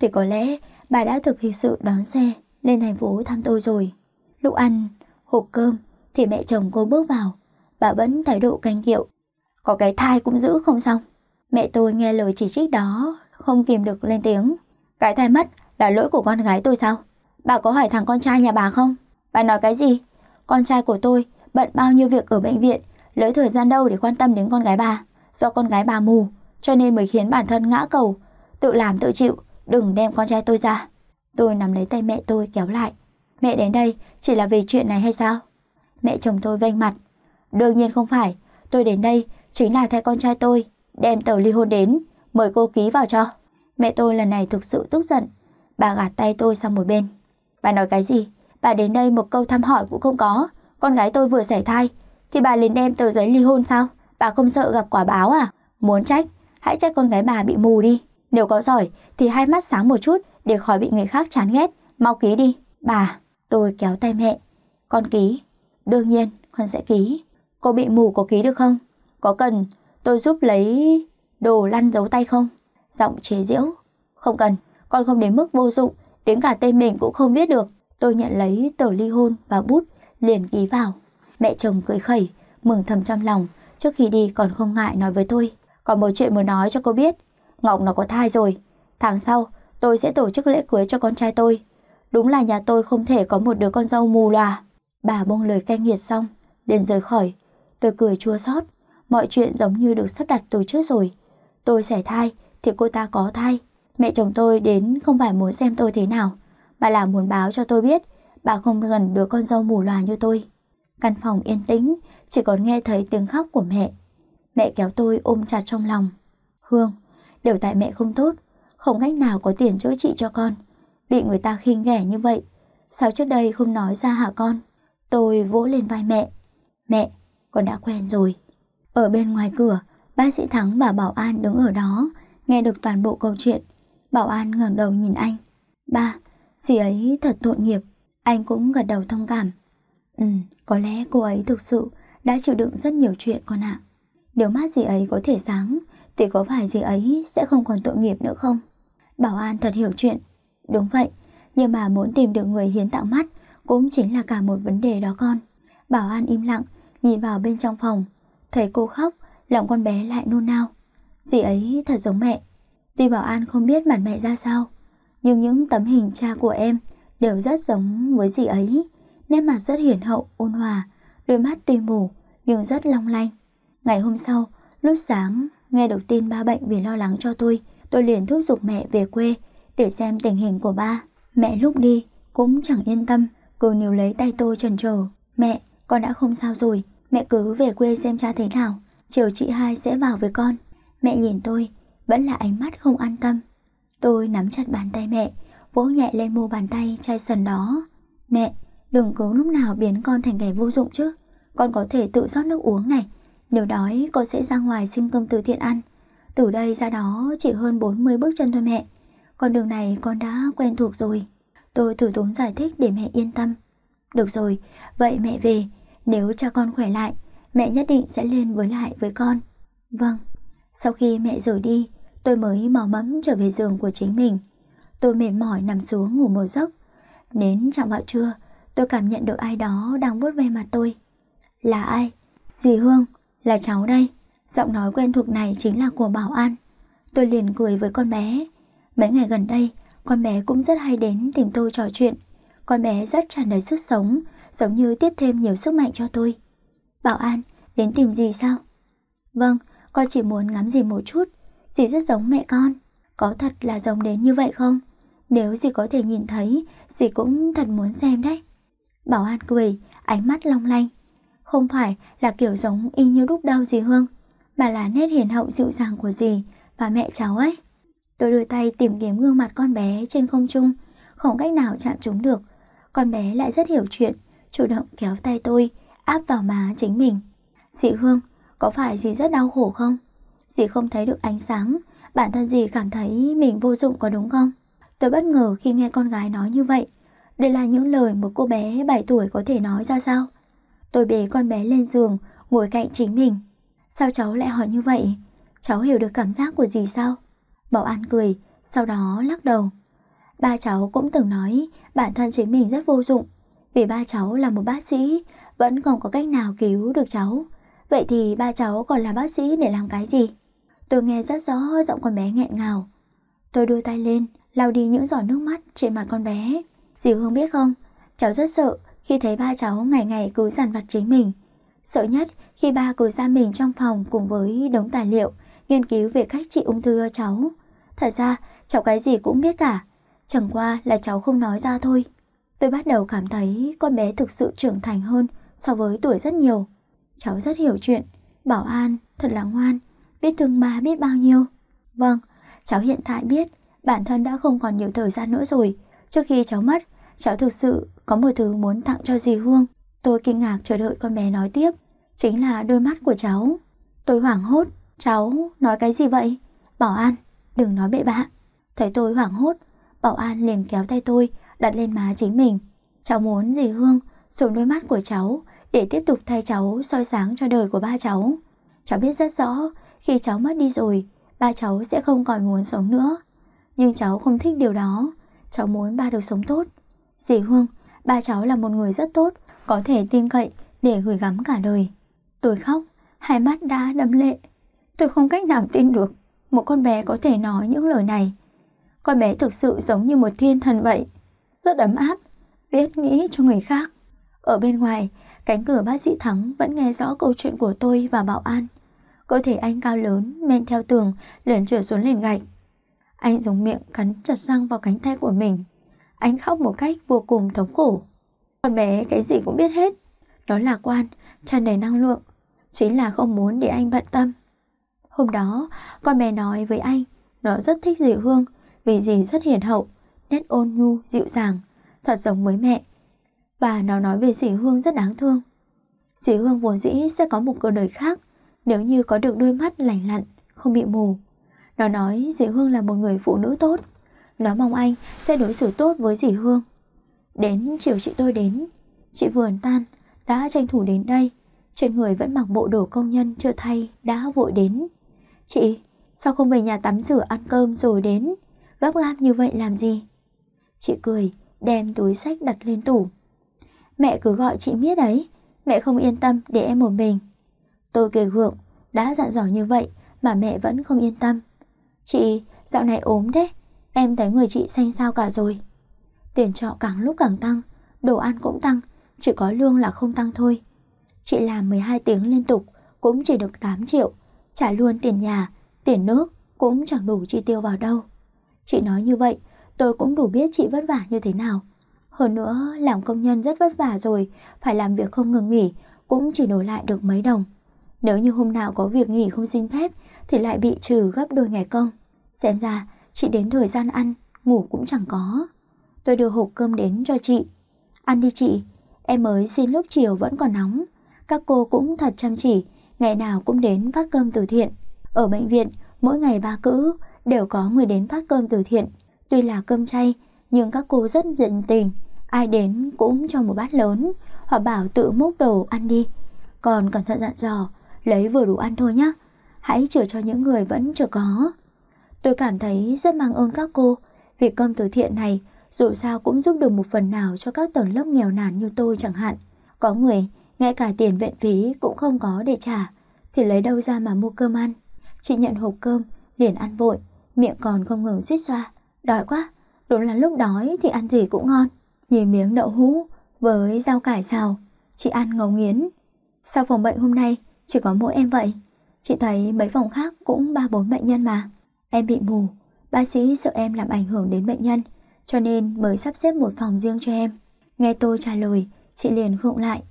thì có lẽ bà đã thực hiện sự đón xe lên thành phố thăm tôi rồi. Lúc ăn, hộp cơm thì mẹ chồng cô bước vào, bà vẫn thái độ canh kiệu. Có cái thai cũng giữ không xong. Mẹ tôi nghe lời chỉ trích đó, không kìm được lên tiếng. Cái thai mất là lỗi của con gái tôi sao? Bà có hỏi thằng con trai nhà bà không? Bà nói cái gì? Con trai của tôi bận bao nhiêu việc ở bệnh viện, lấy thời gian đâu để quan tâm đến con gái bà. Do con gái bà mù, cho nên mới khiến bản thân ngã cầu. Tự làm tự chịu, đừng đem con trai tôi ra. Tôi nắm lấy tay mẹ tôi kéo lại. Mẹ đến đây chỉ là vì chuyện này hay sao? Mẹ chồng tôi vênh mặt. Đương nhiên không phải, tôi đến đây chính là thay con trai tôi, đem tờ ly hôn đến, mời cô ký vào cho. Mẹ tôi lần này thực sự tức giận, bà gạt tay tôi sang một bên. Bà nói cái gì? Bà đến đây một câu thăm hỏi cũng không có, con gái tôi vừa sảy thai thì bà liền đem tờ giấy ly hôn sao? Bà không sợ gặp quả báo à? Muốn trách, hãy trách con gái bà bị mù đi. Nếu có giỏi thì hai mắt sáng một chút để khỏi bị người khác chán ghét, mau ký đi. Bà, tôi kéo tay mẹ. Con ký. Đương nhiên, con sẽ ký. Cô bị mù có ký được không? Có cần tôi giúp lấy đồ lăn dấu tay không? Giọng chế giễu. Không cần, con không đến mức vô dụng, đến cả tên mình cũng không biết được. Tôi nhận lấy tờ ly hôn và bút, liền ký vào. Mẹ chồng cười khẩy, mừng thầm trong lòng, trước khi đi còn không ngại nói với tôi. Còn một chuyện muốn nói cho cô biết, Ngọc nó có thai rồi. Tháng sau, tôi sẽ tổ chức lễ cưới cho con trai tôi. Đúng là nhà tôi không thể có một đứa con dâu mù loà Bà buông lời cay nghiệt xong, liền rời khỏi. Tôi cười chua xót, mọi chuyện giống như được sắp đặt từ trước rồi. Tôi sẻ thai thì cô ta có thai. Mẹ chồng tôi đến không phải muốn xem tôi thế nào, mà là muốn báo cho tôi biết bà không gần đứa con dâu mù loà như tôi. Căn phòng yên tĩnh, chỉ còn nghe thấy tiếng khóc của mẹ. Mẹ kéo tôi ôm chặt trong lòng. Hương, đều tại mẹ không tốt, không cách nào có tiền chữa trị cho con. Bị người ta khinh ghẻ như vậy, sao trước đây không nói ra hả con? Tôi vỗ lên vai mẹ. Mẹ, con đã quen rồi. Ở bên ngoài cửa, bác sĩ Thắng và Bảo An đứng ở đó, nghe được toàn bộ câu chuyện. Bảo An ngẩng đầu nhìn anh. Ba, dì ấy thật tội nghiệp. Anh cũng gật đầu thông cảm. Ừ, có lẽ cô ấy thực sự đã chịu đựng rất nhiều chuyện con ạ. Nếu mắt dì ấy có thể sáng, thì có phải dì ấy sẽ không còn tội nghiệp nữa không? Bảo An thật hiểu chuyện. Đúng vậy, nhưng mà muốn tìm được người hiến tặng mắt cũng chính là cả một vấn đề đó con. Bảo An im lặng, nhìn vào bên trong phòng. Thấy cô khóc, lòng con bé lại nôn nao. Dì ấy thật giống mẹ. Tuy Bảo An không biết mặt mẹ ra sao, nhưng những tấm hình cha của em đều rất giống với dì ấy. Nét mặt rất hiền hậu, ôn hòa, đôi mắt tuy mù nhưng rất long lanh. Ngày hôm sau, lúc sáng, nghe được tin ba bệnh vì lo lắng cho tôi, tôi liền thúc giục mẹ về quê để xem tình hình của ba. Mẹ lúc đi cũng chẳng yên tâm, cứ níu lấy tay tôi trần trờ. Mẹ, con đã không sao rồi, mẹ cứ về quê xem cha thế nào, chiều chị hai sẽ vào với con. Mẹ nhìn tôi, vẫn là ánh mắt không an tâm. Tôi nắm chặt bàn tay mẹ, vỗ nhẹ lên mu bàn tay chai sần đó. Mẹ, đừng cứ lúc nào biến con thành kẻ vô dụng chứ. Con có thể tự rót nước uống này. Nếu đói, con sẽ ra ngoài xin cơm từ thiện ăn. Từ đây ra đó chỉ hơn 40 bước chân thôi mẹ. Con đường này con đã quen thuộc rồi. Tôi thử tốn giải thích để mẹ yên tâm. Được rồi, vậy mẹ về. Nếu cha con khỏe lại, mẹ nhất định sẽ lên với lại với con. Vâng. Sau khi mẹ rời đi, tôi mới mò mẫm trở về giường của chính mình. Tôi mệt mỏi nằm xuống ngủ một giấc. Đến chạm vào trưa, tôi cảm nhận được ai đó đang vuốt ve mặt tôi. Là ai? Dì Hương, là cháu đây. Giọng nói quen thuộc này chính là của Bảo An. Tôi liền cười với con bé. Mấy ngày gần đây, con bé cũng rất hay đến tìm tôi trò chuyện. Con bé rất tràn đầy sức sống, giống như tiếp thêm nhiều sức mạnh cho tôi. Bảo An, đến tìm gì sao? Vâng, con chỉ muốn ngắm gì một chút. Dì rất giống mẹ con. Có thật là giống đến như vậy không? Nếu dì có thể nhìn thấy, dì cũng thật muốn xem đấy. Bảo An cười, ánh mắt long lanh. Không phải là kiểu giống y như đúc đau gì Hương, mà là nét hiền hậu dịu dàng của dì và mẹ cháu ấy. Tôi đưa tay tìm kiếm gương mặt con bé trên không trung, không cách nào chạm chúng được. Con bé lại rất hiểu chuyện, chủ động kéo tay tôi, áp vào má chính mình. Dì Hương, có phải dì rất đau khổ không? Dì không thấy được ánh sáng, bản thân dì cảm thấy mình vô dụng có đúng không? Tôi bất ngờ khi nghe con gái nói như vậy. Đây là những lời một cô bé 7 tuổi có thể nói ra sao? Tôi bế con bé lên giường, ngồi cạnh chính mình. Sao cháu lại hỏi như vậy? Cháu hiểu được cảm giác của gì sao? Bảo An cười, sau đó lắc đầu. Ba cháu cũng từng nói bản thân chính mình rất vô dụng, vì ba cháu là một bác sĩ, vẫn không có cách nào cứu được cháu. Vậy thì ba cháu còn là bác sĩ để làm cái gì? Tôi nghe rất rõ giọng con bé nghẹn ngào. Tôi đưa tay lên, lau đi những giọt nước mắt trên mặt con bé. Dì Hương biết không, cháu rất sợ khi thấy ba cháu ngày ngày cứ giàn vặt chính mình. Sợ nhất khi ba cứ ra mình trong phòng cùng với đống tài liệu, nghiên cứu về cách trị ung thư cho cháu. Thật ra, cháu cái gì cũng biết cả, chẳng qua là cháu không nói ra thôi. Tôi bắt đầu cảm thấy con bé thực sự trưởng thành hơn so với tuổi rất nhiều. Cháu rất hiểu chuyện, bảo an, thật là ngoan, biết thương ba biết bao nhiêu. Vâng, cháu hiện tại biết bản thân đã không còn nhiều thời gian nữa rồi. Trước khi cháu mất, cháu thực sự có một thứ muốn tặng cho dì Hương. Tôi kinh ngạc chờ đợi con bé nói tiếp, chính là đôi mắt của cháu. Tôi hoảng hốt, cháu nói cái gì vậy? Bảo An, đừng nói bậy bạ. Thấy tôi hoảng hốt, Bảo An liền kéo tay tôi, đặt lên má chính mình. Cháu muốn dì Hương dùng đôi mắt của cháu để tiếp tục thay cháu soi sáng cho đời của ba cháu. Cháu biết rất rõ, khi cháu mất đi rồi, ba cháu sẽ không còn muốn sống nữa. Nhưng cháu không thích điều đó, cháu muốn ba được sống tốt. Dì Hương, ba cháu là một người rất tốt, có thể tin cậy để gửi gắm cả đời. Tôi khóc, hai mắt đã đẫm lệ. Tôi không cách nào tin được một con bé có thể nói những lời này. Con bé thực sự giống như một thiên thần vậy, rất ấm áp, biết nghĩ cho người khác. Ở bên ngoài, cánh cửa bác sĩ Thắng vẫn nghe rõ câu chuyện của tôi và bảo an. Cơ thể anh cao lớn, men theo tường, liền trở xuống nền gạch. Anh dùng miệng cắn chặt răng vào cánh tay của mình. Anh khóc một cách vô cùng thống khổ. Con bé cái gì cũng biết hết. Nó lạc quan, tràn đầy năng lượng. Chính là không muốn để anh bận tâm. Hôm đó, con bé nói với anh, nó rất thích dì Hương vì dì rất hiền hậu, nét ôn nhu, dịu dàng, thật giống với mẹ. Và nó nói về dì Hương rất đáng thương. Dì Hương vốn dĩ sẽ có một cuộc đời khác nếu như có được đôi mắt lành lặn, không bị mù. Nó nói dì Hương là một người phụ nữ tốt. Nó mong anh sẽ đối xử tốt với dì Hương. Đến chiều chị tôi đến, chị vừa tan, đã tranh thủ đến đây. Trên người vẫn mặc bộ đồ công nhân chưa thay, đã vội đến. Chị, sao không về nhà tắm rửa ăn cơm rồi đến? Gấp gáp như vậy làm gì? Chị cười, đem túi sách đặt lên tủ. Mẹ cứ gọi chị biết đấy, mẹ không yên tâm để em một mình. Tôi kề gượng, đã dặn dò như vậy mà mẹ vẫn không yên tâm. Chị, dạo này ốm thế, em thấy người chị xanh sao cả rồi. Tiền trọ càng lúc càng tăng, đồ ăn cũng tăng, chỉ có lương là không tăng thôi. Chị làm 12 tiếng liên tục cũng chỉ được 8 triệu, trả luôn tiền nhà, tiền nước cũng chẳng đủ chi tiêu vào đâu. Chị nói như vậy, tôi cũng đủ biết chị vất vả như thế nào. Hơn nữa, làm công nhân rất vất vả rồi, phải làm việc không ngừng nghỉ, cũng chỉ đổi lại được mấy đồng. Nếu như hôm nào có việc nghỉ không xin phép, thì lại bị trừ gấp đôi ngày công. Xem ra, chị đến thời gian ăn, ngủ cũng chẳng có tôi đưa hộp cơm đến cho chị. Ăn đi chị, em mới xin lúc chiều vẫn còn nóng. Các cô cũng thật chăm chỉ, ngày nào cũng đến phát cơm từ thiện. Ở bệnh viện, mỗi ngày ba cữ đều có người đến phát cơm từ thiện. Tuy là cơm chay, nhưng các cô rất dịnh tình. Ai đến cũng cho một bát lớn, họ bảo tự múc đồ ăn đi. Còn cẩn thận dặn dò, lấy vừa đủ ăn thôi nhé. Hãy chữa cho những người vẫn chưa có. Tôi cảm thấy rất mang ơn các cô vì cơm từ thiện này dù sao cũng giúp được một phần nào cho các tầng lớp nghèo nàn như tôi chẳng hạn. Có người, ngay cả tiền viện phí cũng không có để trả, thì lấy đâu ra mà mua cơm ăn. Chị nhận hộp cơm, liền ăn vội, miệng còn không ngừng suýt xoa. Đói quá, đúng là lúc đói thì ăn gì cũng ngon. Nhìn miếng đậu hũ với rau cải xào, chị ăn ngấu nghiến. Sao phòng bệnh hôm nay chỉ có mỗi em vậy? Chị thấy mấy phòng khác cũng ba bốn bệnh nhân mà. Em bị mù, bác sĩ sợ em làm ảnh hưởng đến bệnh nhân cho nên mới sắp xếp một phòng riêng cho em. Nghe tôi trả lời, chị liền khụng lại.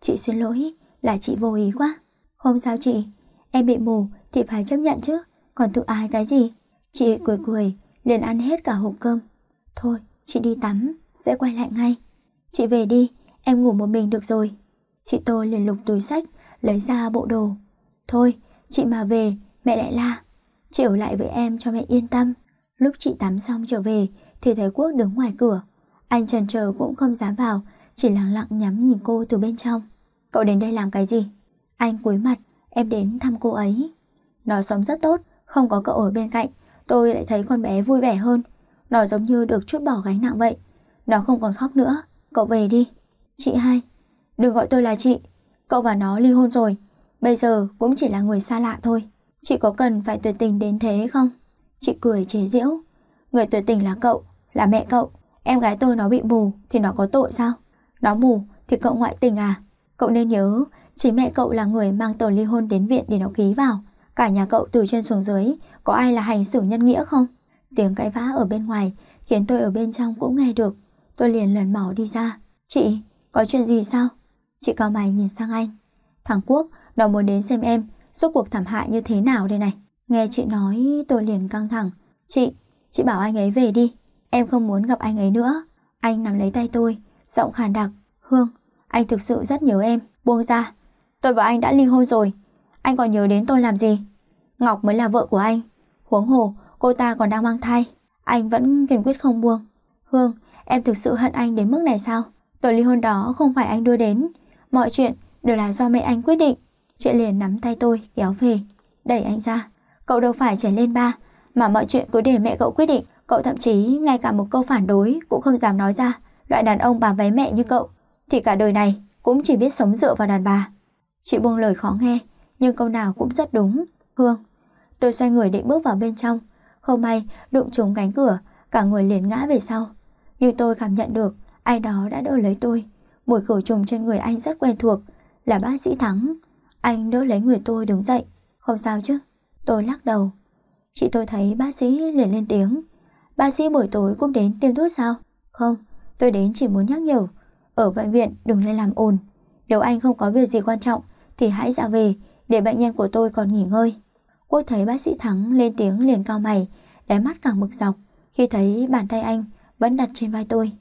Chị xin lỗi, là chị vô ý quá. Không sao chị, em bị mù thì phải chấp nhận chứ, còn tự ai cái gì. Chị cười cười, liền ăn hết cả hộp cơm. Thôi, chị đi tắm, sẽ quay lại ngay. Chị về đi, em ngủ một mình được rồi. Chị tôi liền lục túi sách, lấy ra bộ đồ. Thôi, chị mà về, mẹ lại la. Chị ở lại với em cho mẹ yên tâm. Lúc chị tắm xong trở về thì thấy Quốc đứng ngoài cửa. Anh trần chờ cũng không dám vào, chỉ lặng lặng nhắm nhìn cô từ bên trong. Cậu đến đây làm cái gì? Anh cúi mặt, em đến thăm cô ấy. Nó sống rất tốt, không có cậu ở bên cạnh, tôi lại thấy con bé vui vẻ hơn. Nó giống như được chút bỏ gánh nặng vậy. Nó không còn khóc nữa, cậu về đi. Chị hai, đừng gọi tôi là chị. Cậu và nó ly hôn rồi, bây giờ cũng chỉ là người xa lạ thôi. Chị có cần phải tuyệt tình đến thế không? Chị cười chế giễu. Người tuyệt tình là cậu, là mẹ cậu, em gái tôi nó bị mù thì nó có tội sao? Nó mù thì cậu ngoại tình à? Cậu nên nhớ, chỉ mẹ cậu là người mang tờ ly hôn đến viện để nó ký vào. Cả nhà cậu từ trên xuống dưới, có ai là hành xử nhân nghĩa không? Tiếng cãi vã ở bên ngoài khiến tôi ở bên trong cũng nghe được. Tôi liền lần mỏ đi ra. Chị, có chuyện gì sao? Chị cao mày nhìn sang anh. Thằng Quốc, nó muốn đến xem em, suốt cuộc thảm hại như thế nào đây này. Nghe chị nói tôi liền căng thẳng. Chị, chị bảo anh ấy về đi. Em không muốn gặp anh ấy nữa Anh nắm lấy tay tôi Giọng khàn đặc Hương Anh thực sự rất nhớ em Buông ra Tôi và anh đã ly hôn rồi Anh còn nhớ đến tôi làm gì Ngọc mới là vợ của anh Huống hồ cô ta còn đang mang thai Anh vẫn kiên quyết không buông Hương em thực sự hận anh đến mức này sao tôi ly hôn đó không phải anh đưa đến Mọi chuyện đều là do mẹ anh quyết định Chị liền nắm tay tôi kéo về Đẩy anh ra Cậu đâu phải trẻ lên ba Mà mọi chuyện cứ để mẹ cậu quyết định Cậu thậm chí ngay cả một câu phản đối cũng không dám nói ra. Loại đàn ông bà váy mẹ như cậu thì cả đời này cũng chỉ biết sống dựa vào đàn bà. Chị buông lời khó nghe, nhưng câu nào cũng rất đúng. Hương, tôi xoay người định bước vào bên trong, không may đụng trúng cánh cửa, cả người liền ngã về sau. Nhưng tôi cảm nhận được ai đó đã đỡ lấy tôi. Mùi khử trùng trên người anh rất quen thuộc, là bác sĩ Thắng. Anh đỡ lấy người tôi đứng dậy. Không sao chứ? Tôi lắc đầu. Chị tôi thấy bác sĩ liền lên tiếng. Bác sĩ buổi tối cũng đến tiêm thuốc sao? Không, tôi đến chỉ muốn nhắc nhở. Ở bệnh viện đừng lên làm ồn. Nếu anh không có việc gì quan trọng thì hãy ra về để bệnh nhân của tôi còn nghỉ ngơi. Quốc thấy bác sĩ Thắng lên tiếng liền cao mày, đáy mắt càng mực dọc khi thấy bàn tay anh vẫn đặt trên vai tôi.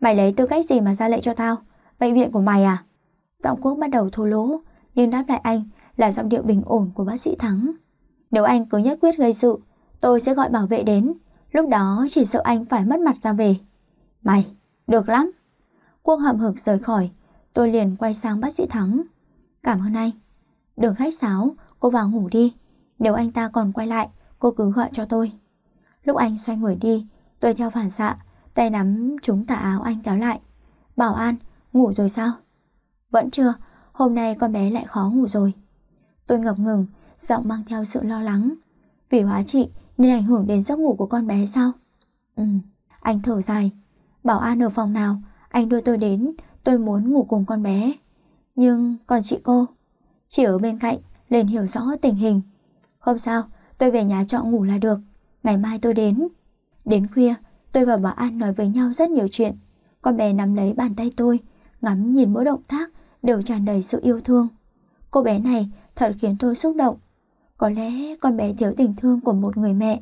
Mày lấy tư cách gì mà ra lệnh cho tao? Bệnh viện của mày à? Giọng Quốc bắt đầu thô lỗ, nhưng đáp lại anh là giọng điệu bình ổn của bác sĩ Thắng. Nếu anh cứ nhất quyết gây sự, tôi sẽ gọi bảo vệ đến Lúc đó chỉ sợ anh phải mất mặt ra về. Mày, được lắm. Quốc hậm hực rời khỏi, tôi liền quay sang bác sĩ Thắng. Cảm ơn anh. Đừng khách sáo, cô vào ngủ đi. Nếu anh ta còn quay lại, cô cứ gọi cho tôi. Lúc anh xoay người đi, tôi theo phản xạ, tay nắm trúng tả áo anh kéo lại. Bảo An, ngủ rồi sao? Vẫn chưa, hôm nay con bé lại khó ngủ rồi. Tôi ngập ngừng, giọng mang theo sự lo lắng. Vì hóa trị, nên ảnh hưởng đến giấc ngủ của con bé sao? Ừ, anh thở dài. Bảo An ở phòng nào, anh đưa tôi đến, tôi muốn ngủ cùng con bé. Nhưng còn chị cô, chị ở bên cạnh, liền hiểu rõ tình hình. Không sao, tôi về nhà trọ ngủ là được, ngày mai tôi đến. Đến khuya, tôi và Bảo An nói với nhau rất nhiều chuyện. Con bé nắm lấy bàn tay tôi, ngắm nhìn mỗi động tác đều tràn đầy sự yêu thương. Cô bé này thật khiến tôi xúc động, có lẽ con bé thiếu tình thương của một người mẹ.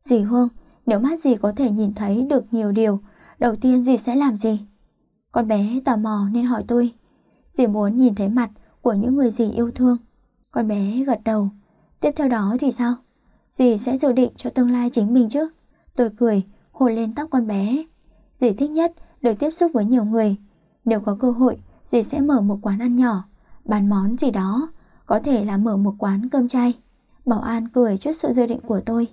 Dì Hương, nếu mắt dì có thể nhìn thấy được nhiều điều, đầu tiên dì sẽ làm gì? Con bé tò mò nên hỏi tôi. Dì muốn nhìn thấy mặt của những người dì yêu thương. Con bé gật đầu. Tiếp theo đó thì sao? Dì sẽ dự định cho tương lai chính mình chứ? Tôi cười, hồn lên tóc con bé. Dì thích nhất được tiếp xúc với nhiều người. Nếu có cơ hội, dì sẽ mở một quán ăn nhỏ, bán món gì đó, có thể là mở một quán cơm chay. Bảo An cười trước sự dự định của tôi.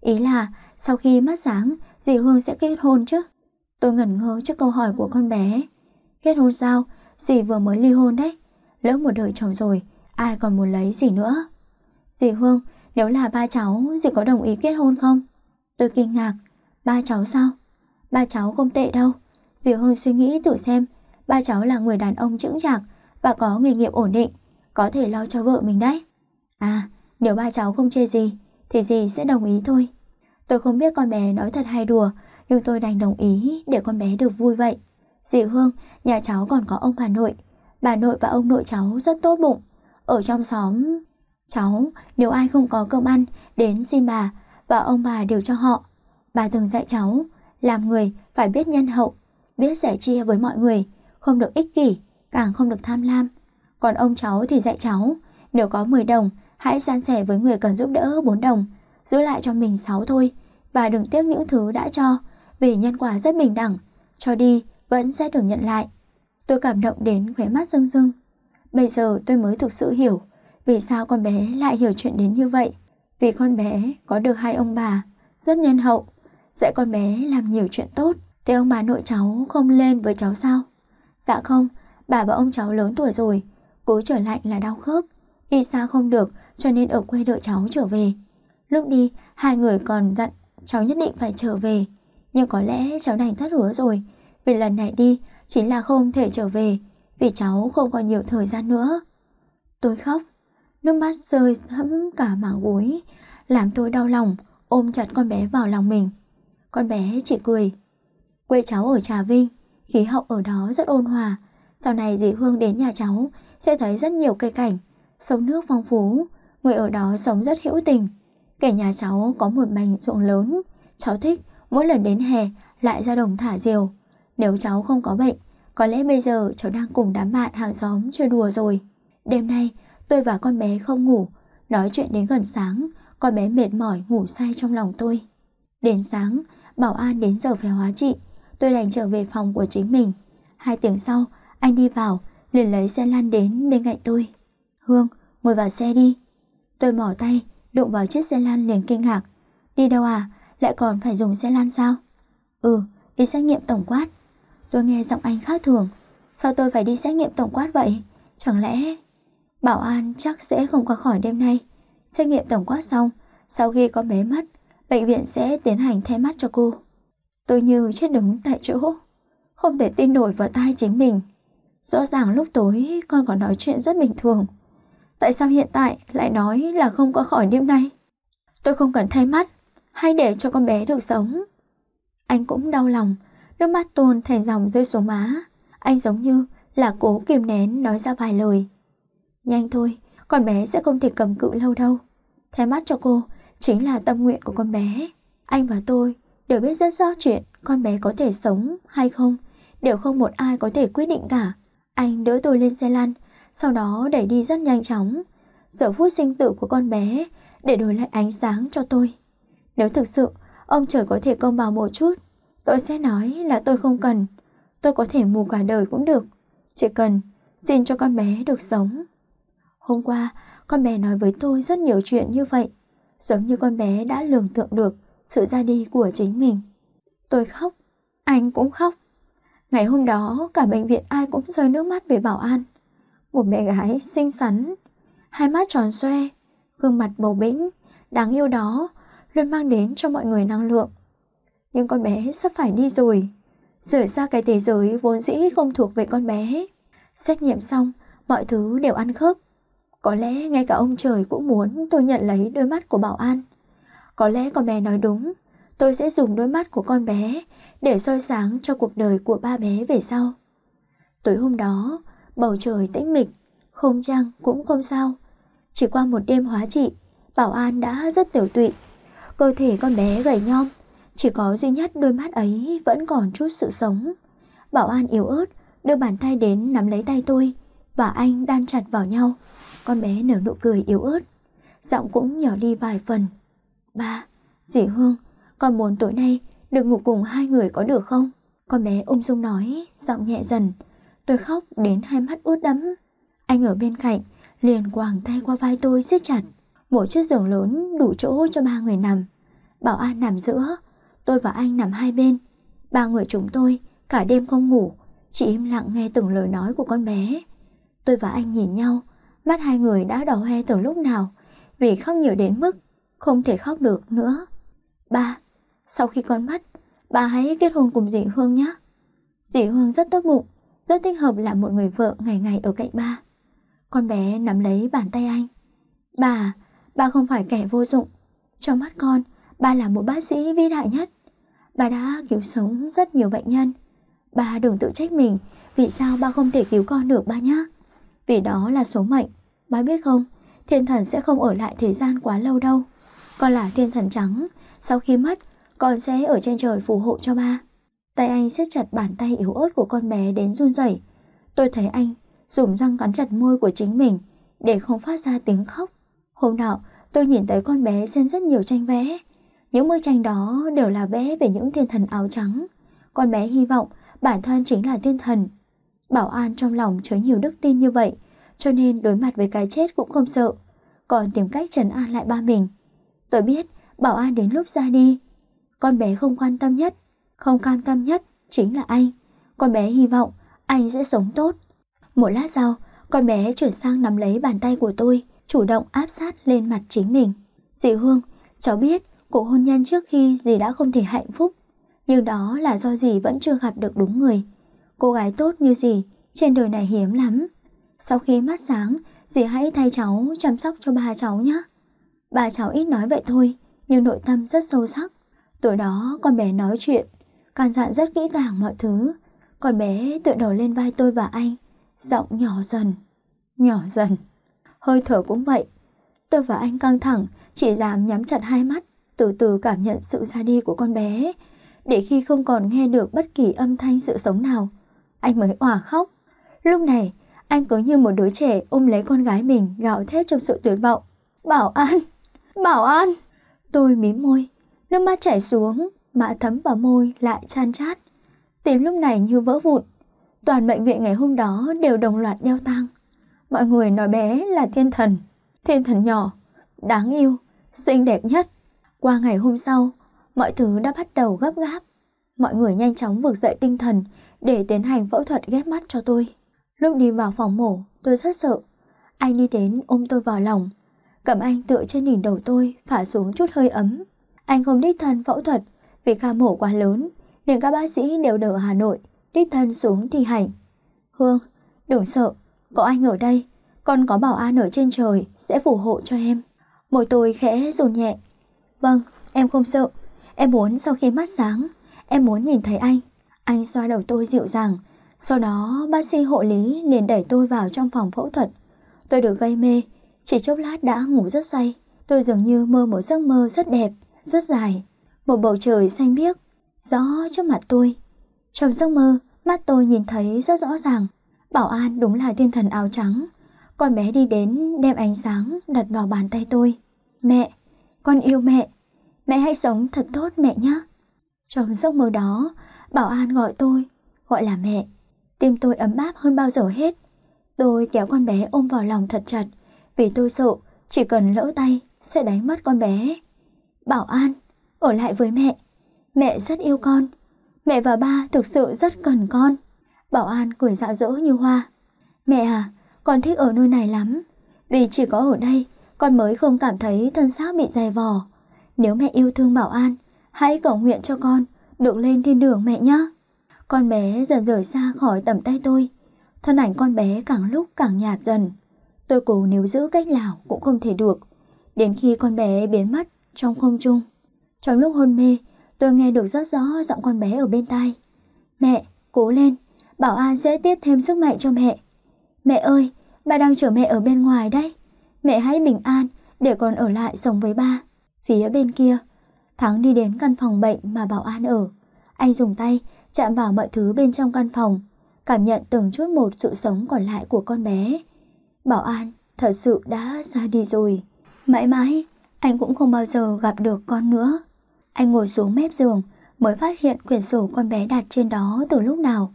Ý là sau khi mất dáng, dì Hương sẽ kết hôn chứ? Tôi ngẩn ngơ trước câu hỏi của con bé. Kết hôn sao? Dì vừa mới ly hôn đấy. Lỡ một đời chồng rồi, ai còn muốn lấy Dì nữa? Dì Hương, nếu là ba cháu, dì có đồng ý kết hôn không? Tôi kinh ngạc. Ba cháu sao? Ba cháu không tệ đâu. Dì Hương suy nghĩ thử xem. Ba cháu là người đàn ông chững chạc và có nghề nghiệp ổn định. Có thể lo cho vợ mình đấy. À, nếu ba cháu không chê gì Thì dì sẽ đồng ý thôi Tôi không biết con bé nói thật hay đùa Nhưng tôi đành đồng ý để con bé được vui vậy Dì Hương, nhà cháu còn có ông bà nội Bà nội và ông nội cháu rất tốt bụng Ở trong xóm Cháu, nếu ai không có cơm ăn Đến xin bà Và ông bà đều cho họ Bà từng dạy cháu Làm người phải biết nhân hậu Biết sẻ chia với mọi người Không được ích kỷ Càng không được tham lam Còn ông cháu thì dạy cháu Nếu có 10 đồng Hãy san sẻ với người cần giúp đỡ 4 đồng, giữ lại cho mình 6 thôi và đừng tiếc những thứ đã cho vì nhân quả rất bình đẳng, cho đi vẫn sẽ được nhận lại. Tôi cảm động đến khóe mắt rưng rưng. Bây giờ tôi mới thực sự hiểu vì sao con bé lại hiểu chuyện đến như vậy. Vì con bé có được hai ông bà rất nhân hậu, dạy con bé làm nhiều chuyện tốt. Thế ông bà nội cháu không lên với cháu sao? Dạ không, bà và ông cháu lớn tuổi rồi, cứ trở lạnh là đau khớp, đi xa không được cho nên ở quê đợi cháu trở về. Lúc đi, hai người còn dặn cháu nhất định phải trở về. Nhưng có lẽ cháu đành thất hứa rồi, vì lần này đi chính là không thể trở về, vì cháu không còn nhiều thời gian nữa. Tôi khóc, nước mắt rơi thấm cả mảng gối, làm tôi đau lòng, ôm chặt con bé vào lòng mình. Con bé chỉ cười. Quê cháu ở Trà Vinh, khí hậu ở đó rất ôn hòa. Sau này dì Hương đến nhà cháu sẽ thấy rất nhiều cây cảnh, sông nước phong phú, người ở đó sống rất hữu tình. Kể nhà cháu có một mảnh ruộng lớn, cháu thích mỗi lần đến hè lại ra đồng thả diều. Nếu cháu không có bệnh, có lẽ bây giờ cháu đang cùng đám bạn hàng xóm chơi đùa rồi. Đêm nay, tôi và con bé không ngủ, nói chuyện đến gần sáng, con bé mệt mỏi ngủ say trong lòng tôi. Đến sáng, bảo an đến giờ phải hóa trị, tôi đành trở về phòng của chính mình. Hai tiếng sau, anh đi vào, liền lấy xe lan đến bên cạnh tôi. Hương, ngồi vào xe đi. Tôi mỏ tay, đụng vào chiếc xe lan liền kinh ngạc. Đi đâu à? Lại còn phải dùng xe lan sao? Ừ, đi xét nghiệm tổng quát. Tôi nghe giọng anh khác thường. Sao tôi phải đi xét nghiệm tổng quát vậy? Chẳng lẽ... Bảo An chắc sẽ không qua khỏi đêm nay. Xét nghiệm tổng quát xong, sau khi có bé mất, bệnh viện sẽ tiến hành thay mắt cho cô. Tôi như chết đứng tại chỗ, không thể tin nổi vào tai chính mình. Rõ ràng lúc tối con còn nói chuyện rất bình thường, Tại sao hiện tại lại nói là không có khỏi đêm nay? Tôi không cần thay mắt, hay để cho con bé được sống. Anh cũng đau lòng, nước mắt tuôn thành dòng rơi xuống má. Anh giống như là cố kiềm nén nói ra vài lời. Nhanh thôi, con bé sẽ không thể cầm cự lâu đâu. Thay mắt cho cô chính là tâm nguyện của con bé. Anh và tôi đều biết rất rõ chuyện con bé có thể sống hay không, đều không một ai có thể quyết định cả. Anh đỡ tôi lên xe lăn, sau đó đẩy đi rất nhanh chóng. Giờ phút sinh tử của con bé để đổi lại ánh sáng cho tôi. Nếu thực sự ông trời có thể công bằng một chút, tôi sẽ nói là tôi không cần. Tôi có thể mù cả đời cũng được. Chỉ cần xin cho con bé được sống. Hôm qua, con bé nói với tôi rất nhiều chuyện như vậy. Giống như con bé đã lường tượng được sự ra đi của chính mình. Tôi khóc, anh cũng khóc. Ngày hôm đó, cả bệnh viện ai cũng rơi nước mắt về bảo an. Một bé gái xinh xắn, hai mắt tròn xoe, gương mặt bầu bĩnh, đáng yêu đó luôn mang đến cho mọi người năng lượng. Nhưng con bé sắp phải đi rồi, rời xa cái thế giới vốn dĩ không thuộc về con bé. Xét nghiệm xong, mọi thứ đều ăn khớp. Có lẽ ngay cả ông trời cũng muốn tôi nhận lấy đôi mắt của bảo an. Có lẽ con bé nói đúng, tôi sẽ dùng đôi mắt của con bé để soi sáng cho cuộc đời của ba bé về sau. Tối hôm đó, bầu trời tĩnh mịch, không trăng cũng không sao. Chỉ qua một đêm hóa trị, Bảo An đã rất tiểu tụy. Cơ thể con bé gầy nhom, chỉ có duy nhất đôi mắt ấy vẫn còn chút sự sống. Bảo An yếu ớt, đưa bàn tay đến nắm lấy tay tôi và anh đan chặt vào nhau. Con bé nở nụ cười yếu ớt, giọng cũng nhỏ đi vài phần. Ba, dì Hương, con muốn tối nay được ngủ cùng hai người có được không? Con bé ung dung nói, giọng nhẹ dần, Tôi khóc đến hai mắt ướt đẫm. Anh ở bên cạnh, liền quàng tay qua vai tôi siết chặt. Một chiếc giường lớn đủ chỗ cho ba người nằm. Bảo An nằm giữa, tôi và anh nằm hai bên. Ba người chúng tôi cả đêm không ngủ, chỉ im lặng nghe từng lời nói của con bé. Tôi và anh nhìn nhau, mắt hai người đã đỏ hoe từ lúc nào, vì khóc nhiều đến mức không thể khóc được nữa. Ba, sau khi con mất, bà hãy kết hôn cùng dì Hương nhé. Dì Hương rất tốt bụng, rất thích hợp làm một người vợ ngày ngày ở cạnh ba. Con bé nắm lấy bàn tay anh. Bà, ba không phải kẻ vô dụng. Trong mắt con, ba là một bác sĩ vĩ đại nhất. Bà đã cứu sống rất nhiều bệnh nhân. Bà đừng tự trách mình, vì sao ba không thể cứu con được ba nhá. Vì đó là số mệnh. Ba biết không, thiên thần sẽ không ở lại thế gian quá lâu đâu. Con là thiên thần trắng, sau khi mất, con sẽ ở trên trời phù hộ cho ba. Tay anh siết chặt bàn tay yếu ớt của con bé đến run rẩy. Tôi thấy anh dùng răng cắn chặt môi của chính mình để không phát ra tiếng khóc. Hôm nọ, tôi nhìn thấy con bé xem rất nhiều tranh vẽ. Những bức tranh đó đều là vẽ về những thiên thần áo trắng. Con bé hy vọng bản thân chính là thiên thần. Bảo An trong lòng chứa nhiều đức tin như vậy, cho nên đối mặt với cái chết cũng không sợ, còn tìm cách trấn an lại ba mình. Tôi biết Bảo An đến lúc ra đi, con bé không quan tâm nhất không cam tâm nhất chính là anh. Con bé hy vọng anh sẽ sống tốt. Một lát sau, con bé chuyển sang nắm lấy bàn tay của tôi, chủ động áp sát lên mặt chính mình. dì Hương, cháu biết cuộc hôn nhân trước khi dì đã không thể hạnh phúc, nhưng đó là do dì vẫn chưa gặp được đúng người. Cô gái tốt như dì, trên đời này hiếm lắm. Sau khi mắt sáng, dì hãy thay cháu chăm sóc cho ba cháu nhé. Ba cháu ít nói vậy thôi, nhưng nội tâm rất sâu sắc. Tối đó con bé nói chuyện can dặn rất kỹ càng mọi thứ. Còn bé tự đầu lên vai tôi và anh, giọng nhỏ dần, nhỏ dần. Hơi thở cũng vậy. Tôi và anh căng thẳng, chỉ dám nhắm chặt hai mắt, từ từ cảm nhận sự ra đi của con bé, để khi không còn nghe được bất kỳ âm thanh sự sống nào. Anh mới òa khóc. Lúc này, anh cứ như một đứa trẻ ôm lấy con gái mình gào thét trong sự tuyệt vọng. Bảo An! Bảo An! Tôi mím môi, nước mắt chảy xuống, mà thấm vào môi lại chan chát. Tim lúc này như vỡ vụn. Toàn bệnh viện ngày hôm đó đều đồng loạt đeo tang. Mọi người nói bé là thiên thần, thiên thần nhỏ, đáng yêu, xinh đẹp nhất. Qua ngày hôm sau, mọi thứ đã bắt đầu gấp gáp. Mọi người nhanh chóng vực dậy tinh thần để tiến hành phẫu thuật ghép mắt cho tôi. Lúc đi vào phòng mổ, tôi rất sợ. Anh đi đến ôm tôi vào lòng, cầm anh tựa trên đỉnh đầu tôi phả xuống chút hơi ấm. Anh không đích thân phẫu thuật vì ca mổ quá lớn Nên các bác sĩ đều đều ở Hà Nội Đích thân xuống thi hành Hương, đừng sợ Có anh ở đây Con có bảo an ở trên trời Sẽ phù hộ cho em Môi tôi khẽ rồn nhẹ Vâng, em không sợ Em muốn sau khi mắt sáng Em muốn nhìn thấy anh Anh xoa đầu tôi dịu dàng Sau đó bác sĩ hộ lý liền đẩy tôi vào trong phòng phẫu thuật Tôi được gây mê Chỉ chốc lát đã ngủ rất say Tôi dường như mơ một giấc mơ rất đẹp Rất dài một bầu trời xanh biếc, gió trước mặt tôi. Trong giấc mơ, mắt tôi nhìn thấy rất rõ ràng, Bảo An đúng là thiên thần áo trắng. Con bé đi đến đem ánh sáng đặt vào bàn tay tôi. Mẹ, con yêu mẹ, mẹ hãy sống thật tốt mẹ nhé. Trong giấc mơ đó, Bảo An gọi tôi, gọi là mẹ. Tim tôi ấm áp hơn bao giờ hết. Tôi kéo con bé ôm vào lòng thật chặt, vì tôi sợ chỉ cần lỡ tay sẽ đánh mất con bé. Bảo An ở lại với mẹ. Mẹ rất yêu con. Mẹ và ba thực sự rất cần con. Bảo An cười dạ dỗ như hoa. Mẹ à, con thích ở nơi này lắm. Vì chỉ có ở đây, con mới không cảm thấy thân xác bị dày vò. Nếu mẹ yêu thương Bảo An, hãy cầu nguyện cho con được lên thiên đường mẹ nhé. Con bé dần rời xa khỏi tầm tay tôi. Thân ảnh con bé càng lúc càng nhạt dần. Tôi cố níu giữ cách nào cũng không thể được. Đến khi con bé biến mất trong không trung. Trong lúc hôn mê, tôi nghe được rất rõ giọng con bé ở bên tai. Mẹ, cố lên, Bảo An sẽ tiếp thêm sức mạnh cho mẹ. Mẹ ơi, ba đang chờ mẹ ở bên ngoài đấy. Mẹ hãy bình an để con ở lại sống với ba. Phía bên kia, Thắng đi đến căn phòng bệnh mà Bảo An ở. Anh dùng tay chạm vào mọi thứ bên trong căn phòng, cảm nhận từng chút một sự sống còn lại của con bé. Bảo An thật sự đã ra đi rồi. Mãi mãi, anh cũng không bao giờ gặp được con nữa. Anh ngồi xuống mép giường, mới phát hiện quyển sổ con bé đặt trên đó từ lúc nào.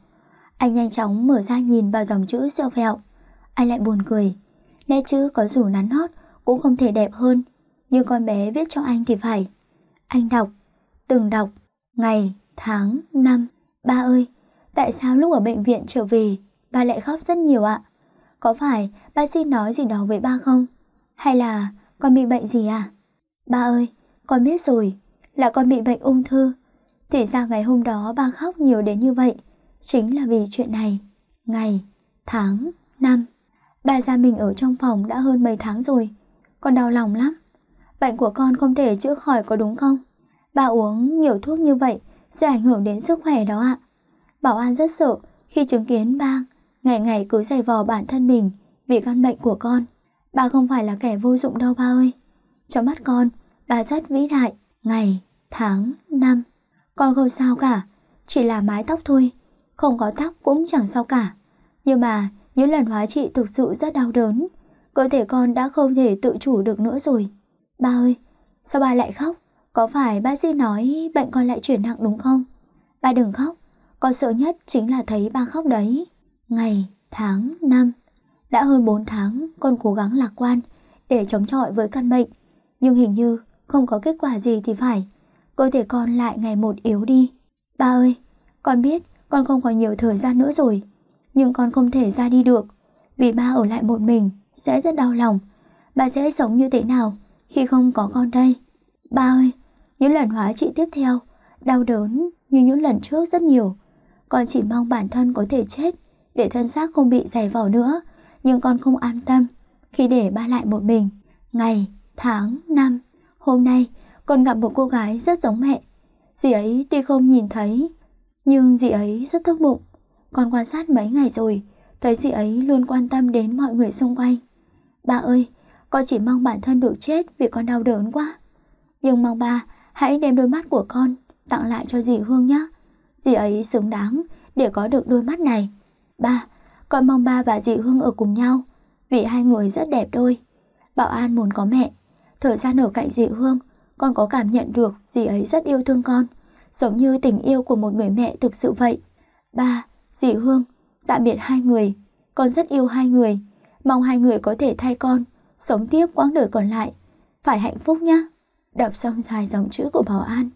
Anh nhanh chóng mở ra nhìn vào dòng chữ siêu vẹo. Anh lại buồn cười. Nét chữ có dù nắn nót cũng không thể đẹp hơn, nhưng con bé viết cho anh thì phải. Anh đọc, từng đọc, ngày, tháng, năm. Ba ơi, tại sao lúc ở bệnh viện trở về, ba lại khóc rất nhiều ạ? Có phải ba xin nói gì đó với ba không? Hay là con bị bệnh gì à? Ba ơi, con biết rồi, là con bị bệnh ung thư. Thì ra ngày hôm đó ba khóc nhiều đến như vậy, chính là vì chuyện này. Ngày, tháng, năm, ba gia mình ở trong phòng đã hơn mấy tháng rồi, con đau lòng lắm. Bệnh của con không thể chữa khỏi có đúng không? Ba uống nhiều thuốc như vậy sẽ ảnh hưởng đến sức khỏe đó ạ. Bảo An rất sợ khi chứng kiến ba ngày ngày cứ giày vò bản thân mình vì căn bệnh của con. Ba không phải là kẻ vô dụng đâu ba ơi. Trong mắt con, bà rất vĩ đại ngày, tháng, năm. Con không sao cả, chỉ là mái tóc thôi, không có tóc cũng chẳng sao cả. Nhưng mà những lần hóa trị thực sự rất đau đớn, cơ thể con đã không thể tự chủ được nữa rồi. Ba ơi, sao ba lại khóc? Có phải bác sĩ nói bệnh con lại chuyển nặng đúng không? Ba đừng khóc, con sợ nhất chính là thấy ba khóc đấy. Ngày, tháng, năm. Đã hơn 4 tháng con cố gắng lạc quan để chống chọi với căn bệnh, nhưng hình như không có kết quả gì thì phải. Cơ thể con lại ngày một yếu đi. Ba ơi, con biết con không còn nhiều thời gian nữa rồi, nhưng con không thể ra đi được, vì ba ở lại một mình sẽ rất đau lòng. Ba sẽ sống như thế nào khi không có con đây? Ba ơi, những lần hóa trị tiếp theo đau đớn như những lần trước rất nhiều. Con chỉ mong bản thân có thể chết để thân xác không bị dày vò nữa, nhưng con không an tâm khi để ba lại một mình. Ngày, tháng, năm Hôm nay con gặp một cô gái rất giống mẹ. Dì ấy tuy không nhìn thấy, nhưng dì ấy rất tốt bụng. Con quan sát mấy ngày rồi, thấy dì ấy luôn quan tâm đến mọi người xung quanh. Ba ơi, con chỉ mong bản thân được chết vì con đau đớn quá. Nhưng mong ba hãy đem đôi mắt của con tặng lại cho dì Hương nhé. Dì ấy xứng đáng để có được đôi mắt này. Ba, con mong ba và dì Hương ở cùng nhau vì hai người rất đẹp đôi. Bảo An muốn có mẹ thở ra nở cạnh dì Hương, con có cảm nhận được dì ấy rất yêu thương con, giống như tình yêu của một người mẹ thực sự vậy. Ba, dì Hương, tạm biệt hai người, con rất yêu hai người, mong hai người có thể thay con, sống tiếp quãng đời còn lại. Phải hạnh phúc nhé. Đọc xong dài dòng chữ của Bảo An,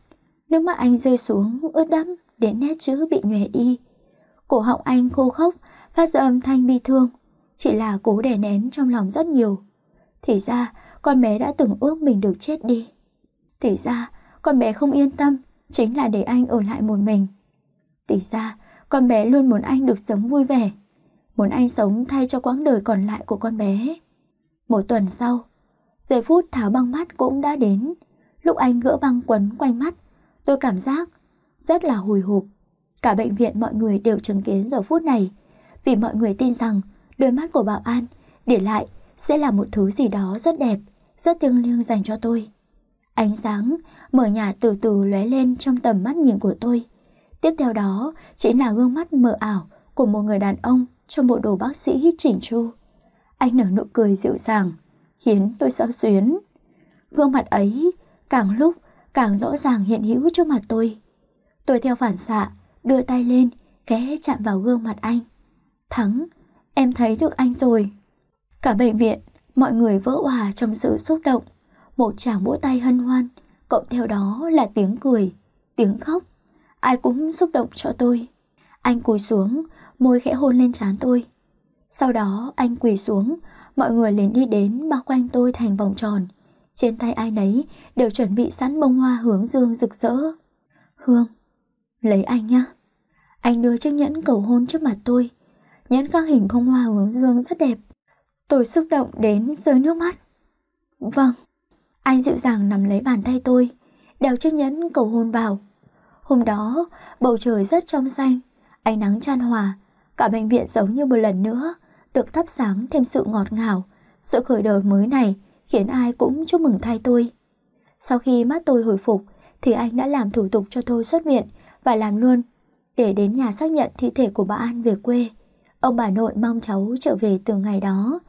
nước mắt anh rơi xuống ướt đẫm đến nét chữ bị nhòe đi. Cổ họng anh khô khốc, phát ra âm thanh bi thương, chỉ là cố đè nén trong lòng rất nhiều. Thì ra, con bé đã từng ước mình được chết đi. Tỷ ra, con bé không yên tâm, chính là để anh ở lại một mình. Tỷ ra, con bé luôn muốn anh được sống vui vẻ, muốn anh sống thay cho quãng đời còn lại của con bé. Một tuần sau, giây phút tháo băng mắt cũng đã đến. Lúc anh gỡ băng quấn quanh mắt, tôi cảm giác rất là hồi hộp. Cả bệnh viện mọi người đều chứng kiến giờ phút này, vì mọi người tin rằng đôi mắt của bảo an để lại sẽ là một thứ gì đó rất đẹp rất thiêng liêng dành cho tôi. Ánh sáng mở nhạt từ từ lóe lên trong tầm mắt nhìn của tôi. Tiếp theo đó chỉ là gương mắt mờ ảo của một người đàn ông trong bộ đồ bác sĩ chỉnh chu. Anh nở nụ cười dịu dàng, khiến tôi sao xuyến. Gương mặt ấy càng lúc càng rõ ràng hiện hữu trước mặt tôi. Tôi theo phản xạ, đưa tay lên, ghé chạm vào gương mặt anh. Thắng, em thấy được anh rồi. Cả bệnh viện Mọi người vỡ hòa trong sự xúc động, một chàng vỗ tay hân hoan, cộng theo đó là tiếng cười, tiếng khóc. Ai cũng xúc động cho tôi. Anh cúi xuống, môi khẽ hôn lên trán tôi. Sau đó anh quỳ xuống, mọi người liền đi đến bao quanh tôi thành vòng tròn. Trên tay ai nấy đều chuẩn bị sẵn bông hoa hướng dương rực rỡ. Hương, lấy anh nhá. Anh đưa chiếc nhẫn cầu hôn trước mặt tôi. Nhẫn các hình bông hoa hướng dương rất đẹp, Tôi xúc động đến rơi nước mắt. Vâng. Anh dịu dàng nắm lấy bàn tay tôi, đeo chiếc nhẫn cầu hôn vào. Hôm đó, bầu trời rất trong xanh, ánh nắng chan hòa, cả bệnh viện giống như một lần nữa được thắp sáng thêm sự ngọt ngào. Sự khởi đầu mới này khiến ai cũng chúc mừng thay tôi. Sau khi mắt tôi hồi phục thì anh đã làm thủ tục cho tôi xuất viện và làm luôn để đến nhà xác nhận thi thể của bà An về quê. Ông bà nội mong cháu trở về từ ngày đó.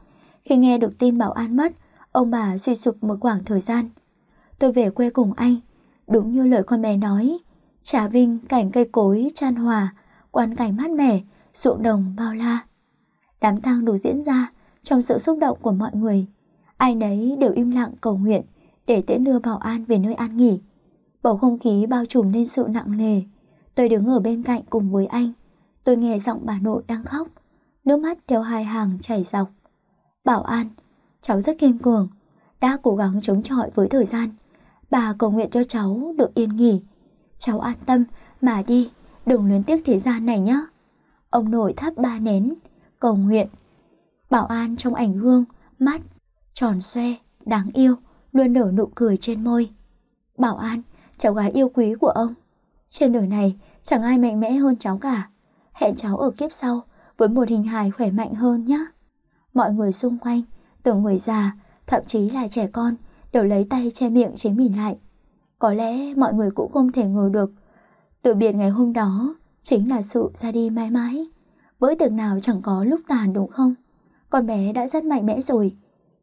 Khi nghe được tin Bảo An mất, ông bà suy sụp một khoảng thời gian. Tôi về quê cùng anh, đúng như lời con bé nói. Trà Vinh cảnh cây cối chan hòa, quan cảnh mát mẻ, ruộng đồng bao la. Đám tang đủ diễn ra trong sự xúc động của mọi người. Ai nấy đều im lặng cầu nguyện để tiễn đưa Bảo An về nơi an nghỉ. Bầu không khí bao trùm nên sự nặng nề. Tôi đứng ở bên cạnh cùng với anh. Tôi nghe giọng bà nội đang khóc, nước mắt theo hai hàng chảy dọc bảo an. Cháu rất kiên cường, đã cố gắng chống chọi với thời gian. Bà cầu nguyện cho cháu được yên nghỉ. Cháu an tâm mà đi, đừng luyến tiếc thế gian này nhé. Ông nội thắp ba nén, cầu nguyện. Bảo an trong ảnh gương, mắt, tròn xoe, đáng yêu, luôn nở nụ cười trên môi. Bảo an, cháu gái yêu quý của ông. Trên đời này chẳng ai mạnh mẽ hơn cháu cả. Hẹn cháu ở kiếp sau với một hình hài khỏe mạnh hơn nhé. Mọi người xung quanh, từ người già, thậm chí là trẻ con, đều lấy tay che miệng chính mình lại. Có lẽ mọi người cũng không thể ngờ được. Từ biệt ngày hôm đó, chính là sự ra đi mãi mãi. Bữa tiệc nào chẳng có lúc tàn đúng không? Con bé đã rất mạnh mẽ rồi.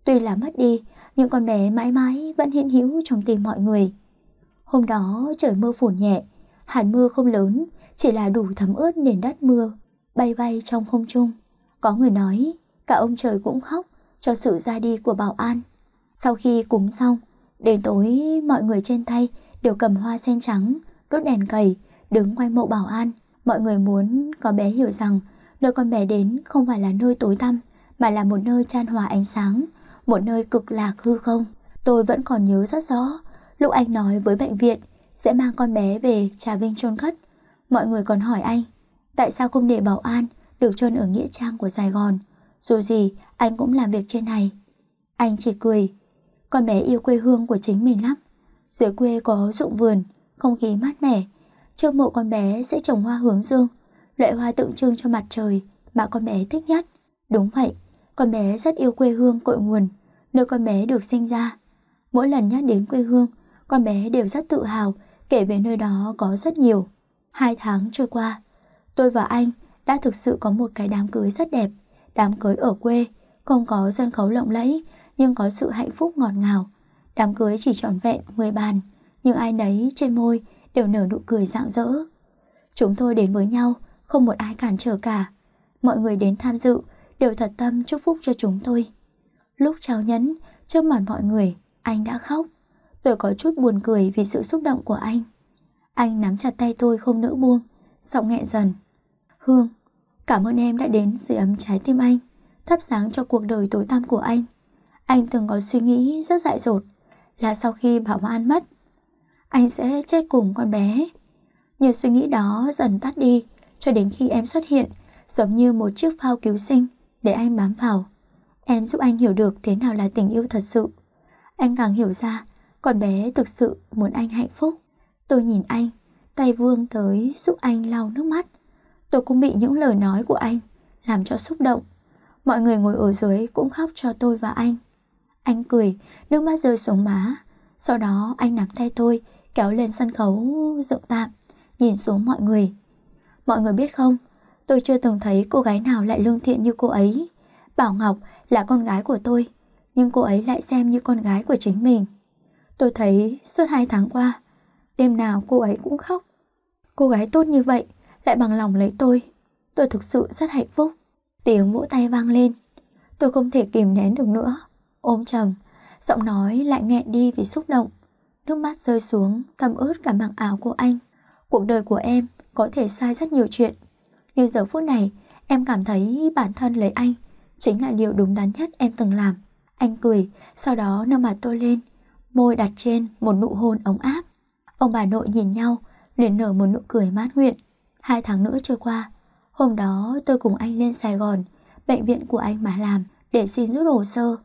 Tuy là mất đi, nhưng con bé mãi mãi vẫn hiện hữu trong tim mọi người. Hôm đó trời mưa phùn nhẹ, hạt mưa không lớn, chỉ là đủ thấm ướt nền đất mưa, bay bay trong không trung. Có người nói, cả ông trời cũng khóc cho sự ra đi của bảo an. Sau khi cúng xong, đến tối mọi người trên tay đều cầm hoa sen trắng, đốt đèn cầy, đứng quanh mộ bảo an. Mọi người muốn có bé hiểu rằng nơi con bé đến không phải là nơi tối tăm, mà là một nơi tràn hòa ánh sáng, một nơi cực lạc hư không. Tôi vẫn còn nhớ rất rõ, lúc anh nói với bệnh viện sẽ mang con bé về Trà Vinh chôn cất. Mọi người còn hỏi anh, tại sao không để bảo an được chôn ở nghĩa trang của Sài Gòn? Dù gì, anh cũng làm việc trên này. Anh chỉ cười. Con bé yêu quê hương của chính mình lắm. Dưới quê có ruộng vườn, không khí mát mẻ. Trước mộ con bé sẽ trồng hoa hướng dương, loại hoa tượng trưng cho mặt trời mà con bé thích nhất. Đúng vậy, con bé rất yêu quê hương cội nguồn, nơi con bé được sinh ra. Mỗi lần nhắc đến quê hương, con bé đều rất tự hào kể về nơi đó có rất nhiều. Hai tháng trôi qua, tôi và anh đã thực sự có một cái đám cưới rất đẹp. Đám cưới ở quê không có sân khấu lộng lẫy nhưng có sự hạnh phúc ngọt ngào. Đám cưới chỉ trọn vẹn 10 bàn, nhưng ai nấy trên môi đều nở nụ cười rạng rỡ. Chúng tôi đến với nhau, không một ai cản trở cả. Mọi người đến tham dự đều thật tâm chúc phúc cho chúng tôi. Lúc chào nhẫn, trước mặt mọi người, anh đã khóc. Tôi có chút buồn cười vì sự xúc động của anh. Anh nắm chặt tay tôi không nỡ buông, giọng nghẹn dần. Hương, Cảm ơn em đã đến sưởi ấm trái tim anh, thắp sáng cho cuộc đời tối tăm của anh. Anh từng có suy nghĩ rất dại dột là sau khi Bảo An mất, anh sẽ chết cùng con bé. Nhiều suy nghĩ đó dần tắt đi cho đến khi em xuất hiện giống như một chiếc phao cứu sinh để anh bám vào. Em giúp anh hiểu được thế nào là tình yêu thật sự. Anh càng hiểu ra con bé thực sự muốn anh hạnh phúc. Tôi nhìn anh, tay vương tới giúp anh lau nước mắt. Tôi cũng bị những lời nói của anh làm cho xúc động. Mọi người ngồi ở dưới cũng khóc cho tôi và anh. Anh cười, nước mắt rơi xuống má. Sau đó anh nắm tay tôi, kéo lên sân khấu dựng tạm, nhìn xuống mọi người. Mọi người biết không, tôi chưa từng thấy cô gái nào lại lương thiện như cô ấy. Bảo Ngọc là con gái của tôi, nhưng cô ấy lại xem như con gái của chính mình. Tôi thấy suốt hai tháng qua, đêm nào cô ấy cũng khóc. Cô gái tốt như vậy lại bằng lòng lấy tôi. Tôi thực sự rất hạnh phúc. Tiếng vỗ tay vang lên. Tôi không thể kìm nén được nữa. Ôm chầm, giọng nói lại nghẹn đi vì xúc động. Nước mắt rơi xuống, thấm ướt cả mảng áo của anh. Cuộc đời của em có thể sai rất nhiều chuyện. Nhưng giờ phút này, em cảm thấy bản thân lấy anh chính là điều đúng đắn nhất em từng làm. Anh cười, sau đó nâng mặt tôi lên, môi đặt trên một nụ hôn ống áp. Ông bà nội nhìn nhau, liền nở một nụ cười mát nguyện. Hai tháng nữa trôi qua, hôm đó tôi cùng anh lên Sài Gòn, bệnh viện của anh mà làm để xin rút hồ sơ.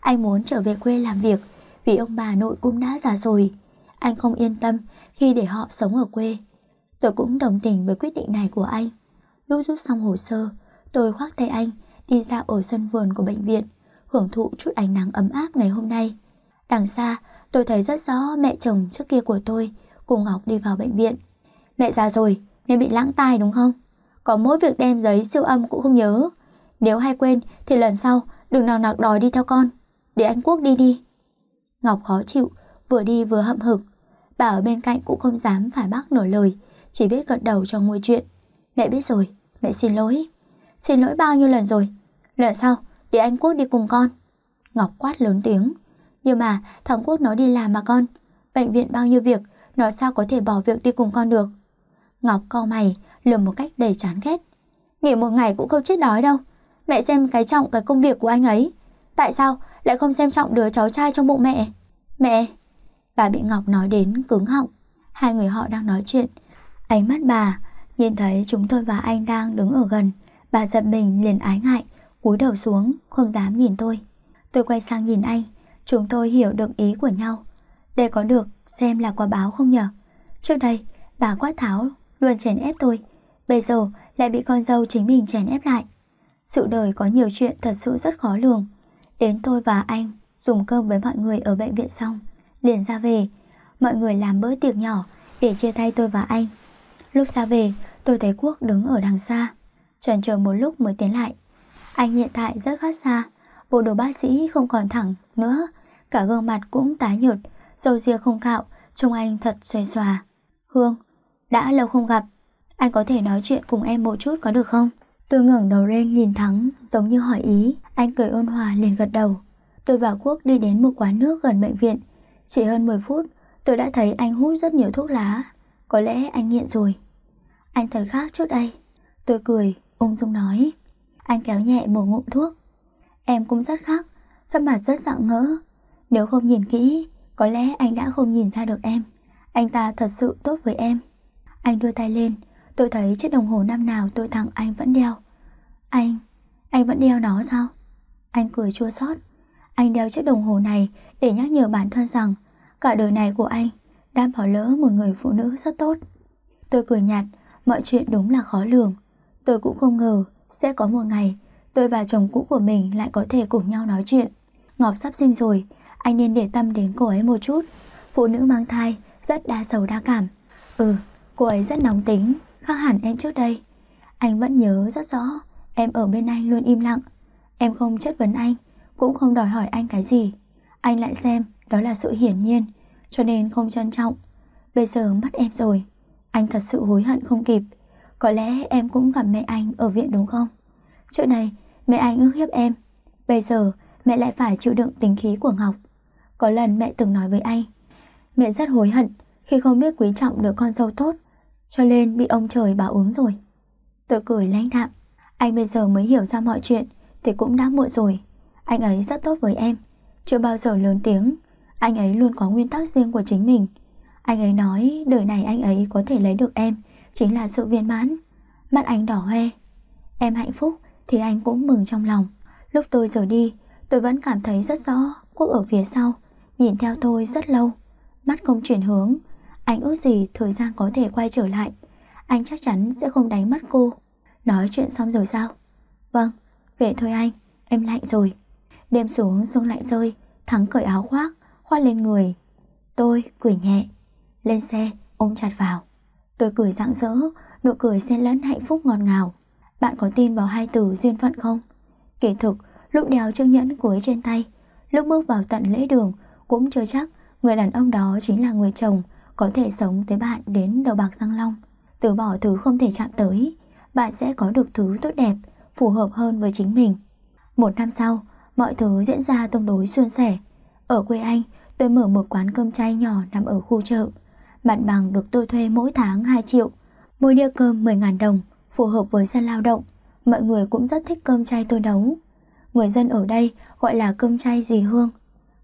Anh muốn trở về quê làm việc vì ông bà nội cũng đã già rồi. Anh không yên tâm khi để họ sống ở quê. Tôi cũng đồng tình với quyết định này của anh. Lúc rút xong hồ sơ, tôi khoác tay anh đi ra ở sân vườn của bệnh viện, hưởng thụ chút ánh nắng ấm áp ngày hôm nay. Đằng xa, tôi thấy rất rõ mẹ chồng trước kia của tôi cùng Ngọc đi vào bệnh viện. Mẹ già rồi, nên bị lãng tai đúng không? Có mỗi việc đem giấy siêu âm cũng không nhớ. Nếu hay quên thì lần sau đừng nào nặc đòi đi theo con. Để anh Quốc đi đi. Ngọc khó chịu, vừa đi vừa hậm hực. Bà ở bên cạnh cũng không dám phản bác nổi lời, chỉ biết gật đầu cho nguôi chuyện. Mẹ biết rồi, mẹ xin lỗi. Xin lỗi bao nhiêu lần rồi. Lần sau, để anh Quốc đi cùng con. Ngọc quát lớn tiếng. Nhưng mà thằng Quốc nó đi làm mà con. Bệnh viện bao nhiêu việc, nó sao có thể bỏ việc đi cùng con được. Ngọc co mày, lườm một cách đầy chán ghét. Nghỉ một ngày cũng không chết đói đâu. Mẹ xem cái trọng cái công việc của anh ấy. Tại sao lại không xem trọng đứa cháu trai trong bụng mẹ? Mẹ! Bà bị Ngọc nói đến cứng họng. Hai người họ đang nói chuyện. Ánh mắt bà, nhìn thấy chúng tôi và anh đang đứng ở gần. Bà giật mình liền ái ngại, cúi đầu xuống, không dám nhìn tôi. Tôi quay sang nhìn anh, chúng tôi hiểu được ý của nhau. Đây có được xem là quả báo không nhở? Trước đây, bà quát tháo luôn chèn ép tôi, bây giờ lại bị con dâu chính mình chèn ép lại. Sự đời có nhiều chuyện thật sự rất khó lường. Đến tôi và anh dùng cơm với mọi người ở bệnh viện xong, liền ra về. Mọi người làm bữa tiệc nhỏ để chia tay tôi và anh. Lúc ra về, tôi thấy Quốc đứng ở đằng xa. Chần chờ một lúc mới tiến lại. Anh hiện tại rất khác xa, bộ đồ bác sĩ không còn thẳng nữa, cả gương mặt cũng tái nhợt, dầu ria không cạo, trông anh thật xòe xòa. Hương, đã lâu không gặp, anh có thể nói chuyện cùng em một chút có được không? Tôi ngẩng đầu lên nhìn Thắng, giống như hỏi ý, anh cười ôn hòa liền gật đầu. Tôi và Quốc đi đến một quán nước gần bệnh viện, chỉ hơn mười phút, tôi đã thấy anh hút rất nhiều thuốc lá, có lẽ anh nghiện rồi. Anh thật khác chút đây. Tôi cười, ung dung nói. Anh kéo nhẹ một ngụm thuốc. Em cũng rất khác, sắc mặt rất dạng ngỡ. Nếu không nhìn kỹ, có lẽ anh đã không nhìn ra được em. Anh ta thật sự tốt với em. Anh đưa tay lên, tôi thấy chiếc đồng hồ năm nào tôi tặng anh vẫn đeo. Anh, anh vẫn đeo nó sao? Anh cười chua xót. Anh đeo chiếc đồng hồ này để nhắc nhở bản thân rằng cả đời này của anh đã bỏ lỡ một người phụ nữ rất tốt. Tôi cười nhạt, mọi chuyện đúng là khó lường. Tôi cũng không ngờ sẽ có một ngày tôi và chồng cũ của mình lại có thể cùng nhau nói chuyện. Ngọc sắp sinh rồi, anh nên để tâm đến cô ấy một chút. Phụ nữ mang thai rất đa sầu đa cảm. Ừ, Cô ấy rất nóng tính, khác hẳn em trước đây. Anh vẫn nhớ rất rõ, em ở bên anh luôn im lặng. Em không chất vấn anh, cũng không đòi hỏi anh cái gì. Anh lại xem đó là sự hiển nhiên, cho nên không trân trọng. Bây giờ mất em rồi, anh thật sự hối hận không kịp. Có lẽ em cũng gặp mẹ anh ở viện đúng không? Trước này mẹ anh ước hiếp em. Bây giờ, mẹ lại phải chịu đựng tính khí của Ngọc. Có lần mẹ từng nói với anh, mẹ rất hối hận khi không biết quý trọng được con dâu tốt cho nên bị ông trời báo ứng rồi. Tôi cười lãnh đạm, anh bây giờ mới hiểu ra mọi chuyện thì cũng đã muộn rồi. Anh ấy rất tốt với em, chưa bao giờ lớn tiếng, anh ấy luôn có nguyên tắc riêng của chính mình. Anh ấy nói đời này anh ấy có thể lấy được em chính là sự viên mãn. Mắt anh đỏ hoe. Em hạnh phúc thì anh cũng mừng trong lòng. Lúc tôi rời đi, tôi vẫn cảm thấy rất rõ Quốc ở phía sau, nhìn theo tôi rất lâu. Mắt không chuyển hướng, anh ước gì thời gian có thể quay trở lại Anh chắc chắn sẽ không đánh mất cô Nói chuyện xong rồi sao Vâng, vậy thôi anh Em lạnh rồi Đêm xuống xuống lại rơi Thắng cởi áo khoác, khoác lên người Tôi cười nhẹ Lên xe, ôm chặt vào Tôi cười rạng rỡ, nụ cười xen lẫn hạnh phúc ngọt ngào Bạn có tin vào hai từ duyên phận không? kể thực, lúc đeo chiếc nhẫn cuối trên tay Lúc bước vào tận lễ đường Cũng chưa chắc người đàn ông đó chính là người chồng có thể sống tới bạn đến đầu bạc răng long. Từ bỏ thứ không thể chạm tới, bạn sẽ có được thứ tốt đẹp, phù hợp hơn với chính mình. Một năm sau, mọi thứ diễn ra tương đối suôn sẻ. Ở quê anh, tôi mở một quán cơm chay nhỏ nằm ở khu chợ. Mặt bằng được tôi thuê mỗi tháng 2 triệu, mỗi đĩa cơm 10.000 đồng, phù hợp với dân lao động. Mọi người cũng rất thích cơm chay tôi nấu. Người dân ở đây gọi là cơm chay dì Hương.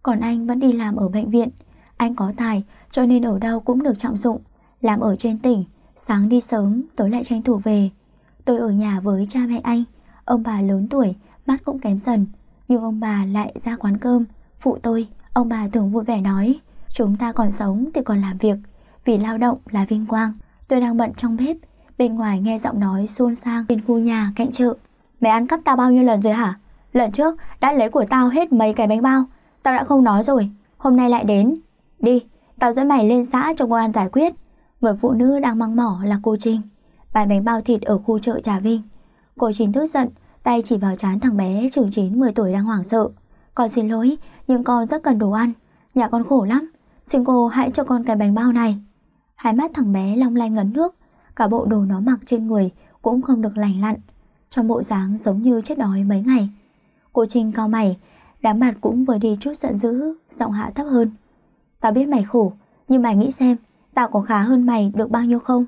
Còn anh vẫn đi làm ở bệnh viện. Anh có tài cho nên ở đâu cũng được trọng dụng. Làm ở trên tỉnh, sáng đi sớm, tối lại tranh thủ về. Tôi ở nhà với cha mẹ anh, ông bà lớn tuổi, mắt cũng kém dần. Nhưng ông bà lại ra quán cơm, phụ tôi, ông bà thường vui vẻ nói, chúng ta còn sống thì còn làm việc, vì lao động là vinh quang. Tôi đang bận trong bếp, bên ngoài nghe giọng nói xôn sang bên khu nhà cạnh chợ. mẹ ăn cắp tao bao nhiêu lần rồi hả? Lần trước đã lấy của tao hết mấy cái bánh bao, tao đã không nói rồi, hôm nay lại đến. Đi, Tao dẫn mày lên xã cho công an giải quyết Người phụ nữ đang mang mỏ là cô Trinh Bán bánh bao thịt ở khu chợ Trà Vinh Cô Trinh tức giận Tay chỉ vào chán thằng bé chừng chín 10 tuổi đang hoảng sợ Con xin lỗi Nhưng con rất cần đồ ăn Nhà con khổ lắm Xin cô hãy cho con cái bánh bao này Hai mắt thằng bé long lanh ngấn nước Cả bộ đồ nó mặc trên người Cũng không được lành lặn Trong bộ dáng giống như chết đói mấy ngày Cô Trinh cao mày Đám mặt cũng vừa đi chút giận dữ Giọng hạ thấp hơn Tao biết mày khổ, nhưng mày nghĩ xem, tao có khá hơn mày được bao nhiêu không?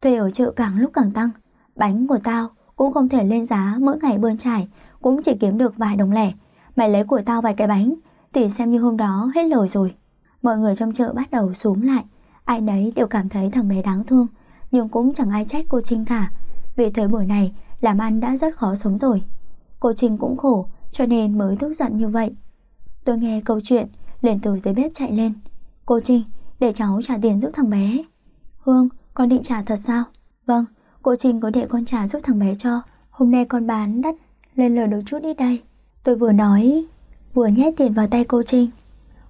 Thuê ở chợ càng lúc càng tăng, bánh của tao cũng không thể lên giá mỗi ngày bươn trải, cũng chỉ kiếm được vài đồng lẻ. Mày lấy của tao vài cái bánh, tỉ xem như hôm đó hết lời rồi. Mọi người trong chợ bắt đầu súm lại, ai nấy đều cảm thấy thằng bé đáng thương, nhưng cũng chẳng ai trách cô Trinh cả. Vì thời buổi này, làm ăn đã rất khó sống rồi. Cô Trinh cũng khổ, cho nên mới tức giận như vậy. Tôi nghe câu chuyện liền từ dưới bếp chạy lên. Cô Trinh, để cháu trả tiền giúp thằng bé. Hương, con định trả thật sao? Vâng, cô Trinh có để con trả giúp thằng bé cho. Hôm nay con bán đắt, lên lời được chút ít đây. Tôi vừa nói, vừa nhét tiền vào tay cô Trinh.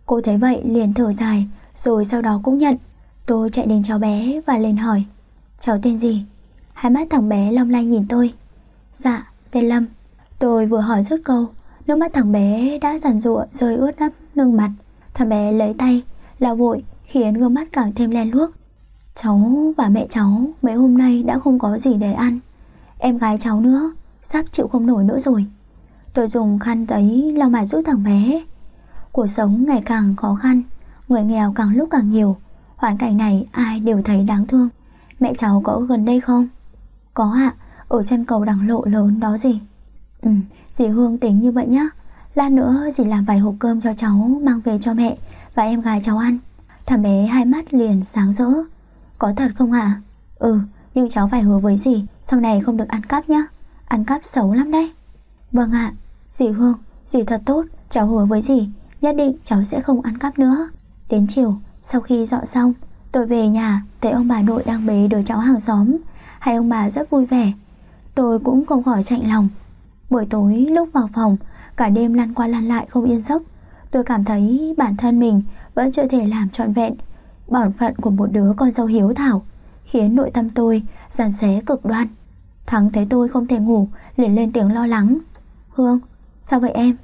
Cô thấy vậy liền thở dài, rồi sau đó cũng nhận. Tôi chạy đến cháu bé và lên hỏi. Cháu tên gì? Hai mắt thằng bé long lanh nhìn tôi. Dạ, tên Lâm. Tôi vừa hỏi rút câu, nước mắt thằng bé đã giàn rụa rơi ướt đẫm nương mặt. Thằng bé lấy tay Là vội khiến gương mắt càng thêm len luốc Cháu và mẹ cháu Mấy hôm nay đã không có gì để ăn Em gái cháu nữa Sắp chịu không nổi nữa rồi Tôi dùng khăn giấy lau mặt giúp thằng bé Cuộc sống ngày càng khó khăn Người nghèo càng lúc càng nhiều Hoàn cảnh này ai đều thấy đáng thương Mẹ cháu có gần đây không? Có ạ, ở chân cầu đằng lộ lớn đó gì Ừ, dì Hương tính như vậy nhé Lát nữa dì làm vài hộp cơm cho cháu mang về cho mẹ và em gái cháu ăn. Thằng bé hai mắt liền sáng rỡ. Có thật không ạ? À? Ừ, nhưng cháu phải hứa với dì, sau này không được ăn cắp nhá. Ăn cắp xấu lắm đấy. Vâng ạ, dì Hương, dì thật tốt, cháu hứa với dì, nhất định cháu sẽ không ăn cắp nữa. Đến chiều, sau khi dọn xong, tôi về nhà, thấy ông bà nội đang bế đứa cháu hàng xóm. Hai ông bà rất vui vẻ. Tôi cũng không khỏi chạy lòng. Buổi tối lúc vào phòng, Cả đêm lăn qua lăn lại không yên giấc Tôi cảm thấy bản thân mình Vẫn chưa thể làm trọn vẹn Bổn phận của một đứa con dâu hiếu thảo Khiến nội tâm tôi giàn xé cực đoan Thắng thấy tôi không thể ngủ liền lên tiếng lo lắng Hương, sao vậy em?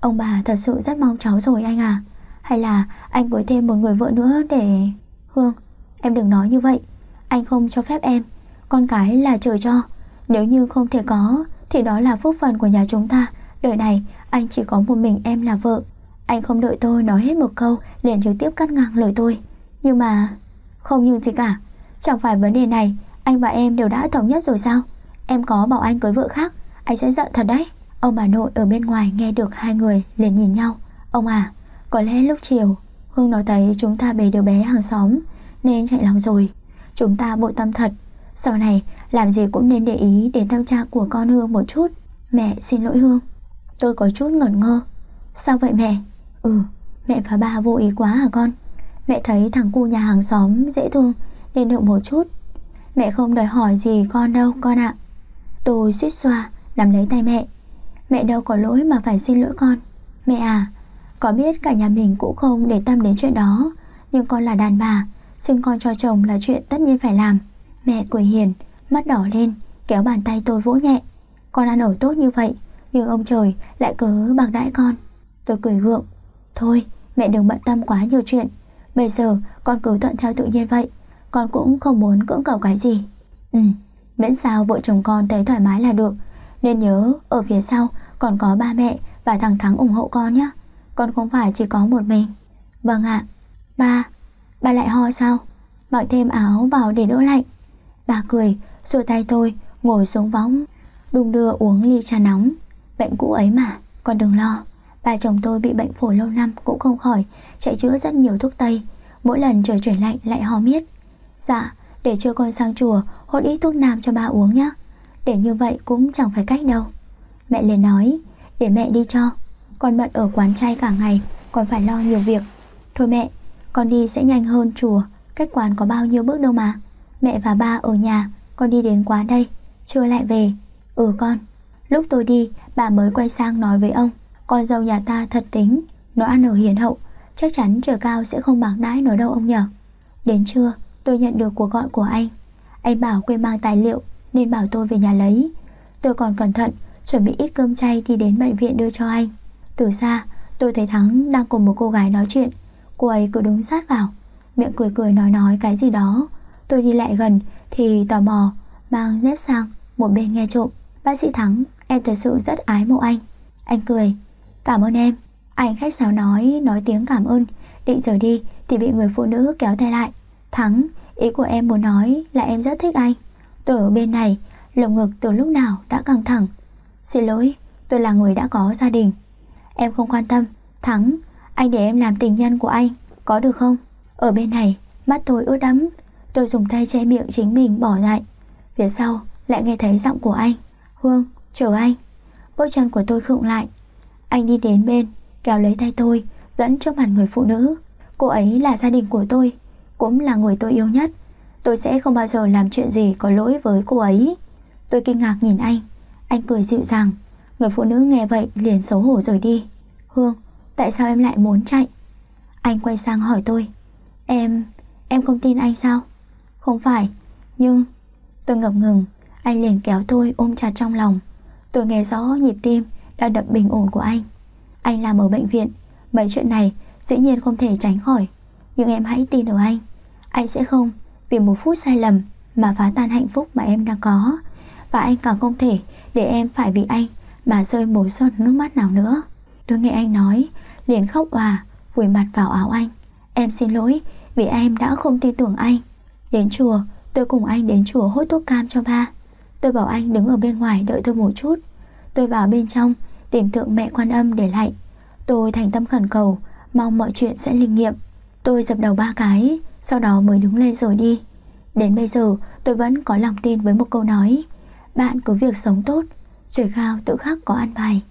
Ông bà thật sự rất mong cháu rồi anh à Hay là anh cưới thêm một người vợ nữa để... Hương, em đừng nói như vậy Anh không cho phép em Con cái là trời cho Nếu như không thể có Thì đó là phúc phần của nhà chúng ta Đời này anh chỉ có một mình em là vợ Anh không đợi tôi nói hết một câu liền trực tiếp cắt ngang lời tôi Nhưng mà không như gì cả Chẳng phải vấn đề này Anh và em đều đã thống nhất rồi sao Em có bảo anh cưới vợ khác Anh sẽ giận thật đấy Ông bà nội ở bên ngoài nghe được hai người liền nhìn nhau Ông à Có lẽ lúc chiều Hương nói thấy chúng ta bề đứa bé hàng xóm Nên chạy lòng rồi Chúng ta bội tâm thật Sau này làm gì cũng nên để ý đến tâm trạng của con Hương một chút Mẹ xin lỗi Hương Tôi có chút ngẩn ngơ Sao vậy mẹ? Ừ, mẹ và ba vô ý quá hả con? Mẹ thấy thằng cu nhà hàng xóm dễ thương Nên đựng một chút Mẹ không đòi hỏi gì con đâu con ạ Tôi suýt xoa nắm lấy tay mẹ Mẹ đâu có lỗi mà phải xin lỗi con Mẹ à Có biết cả nhà mình cũng không để tâm đến chuyện đó Nhưng con là đàn bà Sinh con cho chồng là chuyện tất nhiên phải làm Mẹ cười hiền Mắt đỏ lên Kéo bàn tay tôi vỗ nhẹ Con ăn ở tốt như vậy nhưng ông trời lại cứ bạc đãi con. Tôi cười gượng, thôi mẹ đừng bận tâm quá nhiều chuyện, bây giờ con cứ thuận theo tự nhiên vậy, con cũng không muốn cưỡng cầu cái gì. Ừ, miễn sao vợ chồng con thấy thoải mái là được, nên nhớ ở phía sau còn có ba mẹ và thằng Thắng ủng hộ con nhé, con không phải chỉ có một mình. Vâng ạ, ba, ba lại ho sao? Mặc thêm áo vào để đỡ lạnh. Bà cười, rồi tay tôi, ngồi xuống võng, đùng đưa uống ly trà nóng. Bệnh cũ ấy mà, con đừng lo. Bà chồng tôi bị bệnh phổi lâu năm cũng không khỏi, chạy chữa rất nhiều thuốc tây. Mỗi lần trời chuyển lạnh lại ho miết. Dạ, để chưa con sang chùa, hốt ít thuốc nam cho ba uống nhé. Để như vậy cũng chẳng phải cách đâu. Mẹ liền nói, để mẹ đi cho. Con bận ở quán chay cả ngày, còn phải lo nhiều việc. Thôi mẹ, con đi sẽ nhanh hơn chùa, cách quán có bao nhiêu bước đâu mà. Mẹ và ba ở nhà, con đi đến quán đây, trưa lại về. Ừ con. Lúc tôi đi, bà mới quay sang nói với ông, con dâu nhà ta thật tính, nó ăn ở hiền hậu, chắc chắn trở cao sẽ không bạc đãi nó đâu ông nhở. Đến trưa, tôi nhận được cuộc gọi của anh. Anh bảo quên mang tài liệu nên bảo tôi về nhà lấy. Tôi còn cẩn thận chuẩn bị ít cơm chay đi đến bệnh viện đưa cho anh. Từ xa, tôi thấy Thắng đang cùng một cô gái nói chuyện. Cô ấy cứ đứng sát vào, miệng cười cười nói nói cái gì đó. Tôi đi lại gần thì tò mò, mang dép sang một bên nghe trộm. Bác sĩ Thắng Em thật sự rất ái mộ anh Anh cười Cảm ơn em Anh khách sáo nói nói tiếng cảm ơn Định rời đi thì bị người phụ nữ kéo tay lại Thắng Ý của em muốn nói là em rất thích anh Tôi ở bên này Lồng ngực từ lúc nào đã căng thẳng Xin lỗi tôi là người đã có gia đình Em không quan tâm Thắng Anh để em làm tình nhân của anh Có được không Ở bên này Mắt tôi ướt đẫm Tôi dùng tay che miệng chính mình bỏ lại Phía sau lại nghe thấy giọng của anh Hương Chờ anh Bước chân của tôi khựng lại Anh đi đến bên Kéo lấy tay tôi Dẫn trước mặt người phụ nữ Cô ấy là gia đình của tôi Cũng là người tôi yêu nhất Tôi sẽ không bao giờ làm chuyện gì có lỗi với cô ấy Tôi kinh ngạc nhìn anh Anh cười dịu dàng Người phụ nữ nghe vậy liền xấu hổ rời đi Hương, tại sao em lại muốn chạy? Anh quay sang hỏi tôi Em, em không tin anh sao? Không phải, nhưng Tôi ngập ngừng, anh liền kéo tôi ôm chặt trong lòng Tôi nghe rõ nhịp tim đang đập bình ổn của anh. Anh làm ở bệnh viện, mấy chuyện này dĩ nhiên không thể tránh khỏi. Nhưng em hãy tin ở anh. Anh sẽ không vì một phút sai lầm mà phá tan hạnh phúc mà em đang có. Và anh càng không thể để em phải vì anh mà rơi một giọt nước mắt nào nữa. Tôi nghe anh nói, liền khóc hòa, vùi mặt vào áo anh. Em xin lỗi vì em đã không tin tưởng anh. Đến chùa, tôi cùng anh đến chùa hốt thuốc cam cho ba. Tôi bảo anh đứng ở bên ngoài đợi tôi một chút Tôi vào bên trong Tìm thượng mẹ quan âm để lại Tôi thành tâm khẩn cầu Mong mọi chuyện sẽ linh nghiệm Tôi dập đầu ba cái Sau đó mới đứng lên rồi đi Đến bây giờ tôi vẫn có lòng tin với một câu nói Bạn cứ việc sống tốt Trời khao tự khắc có ăn bài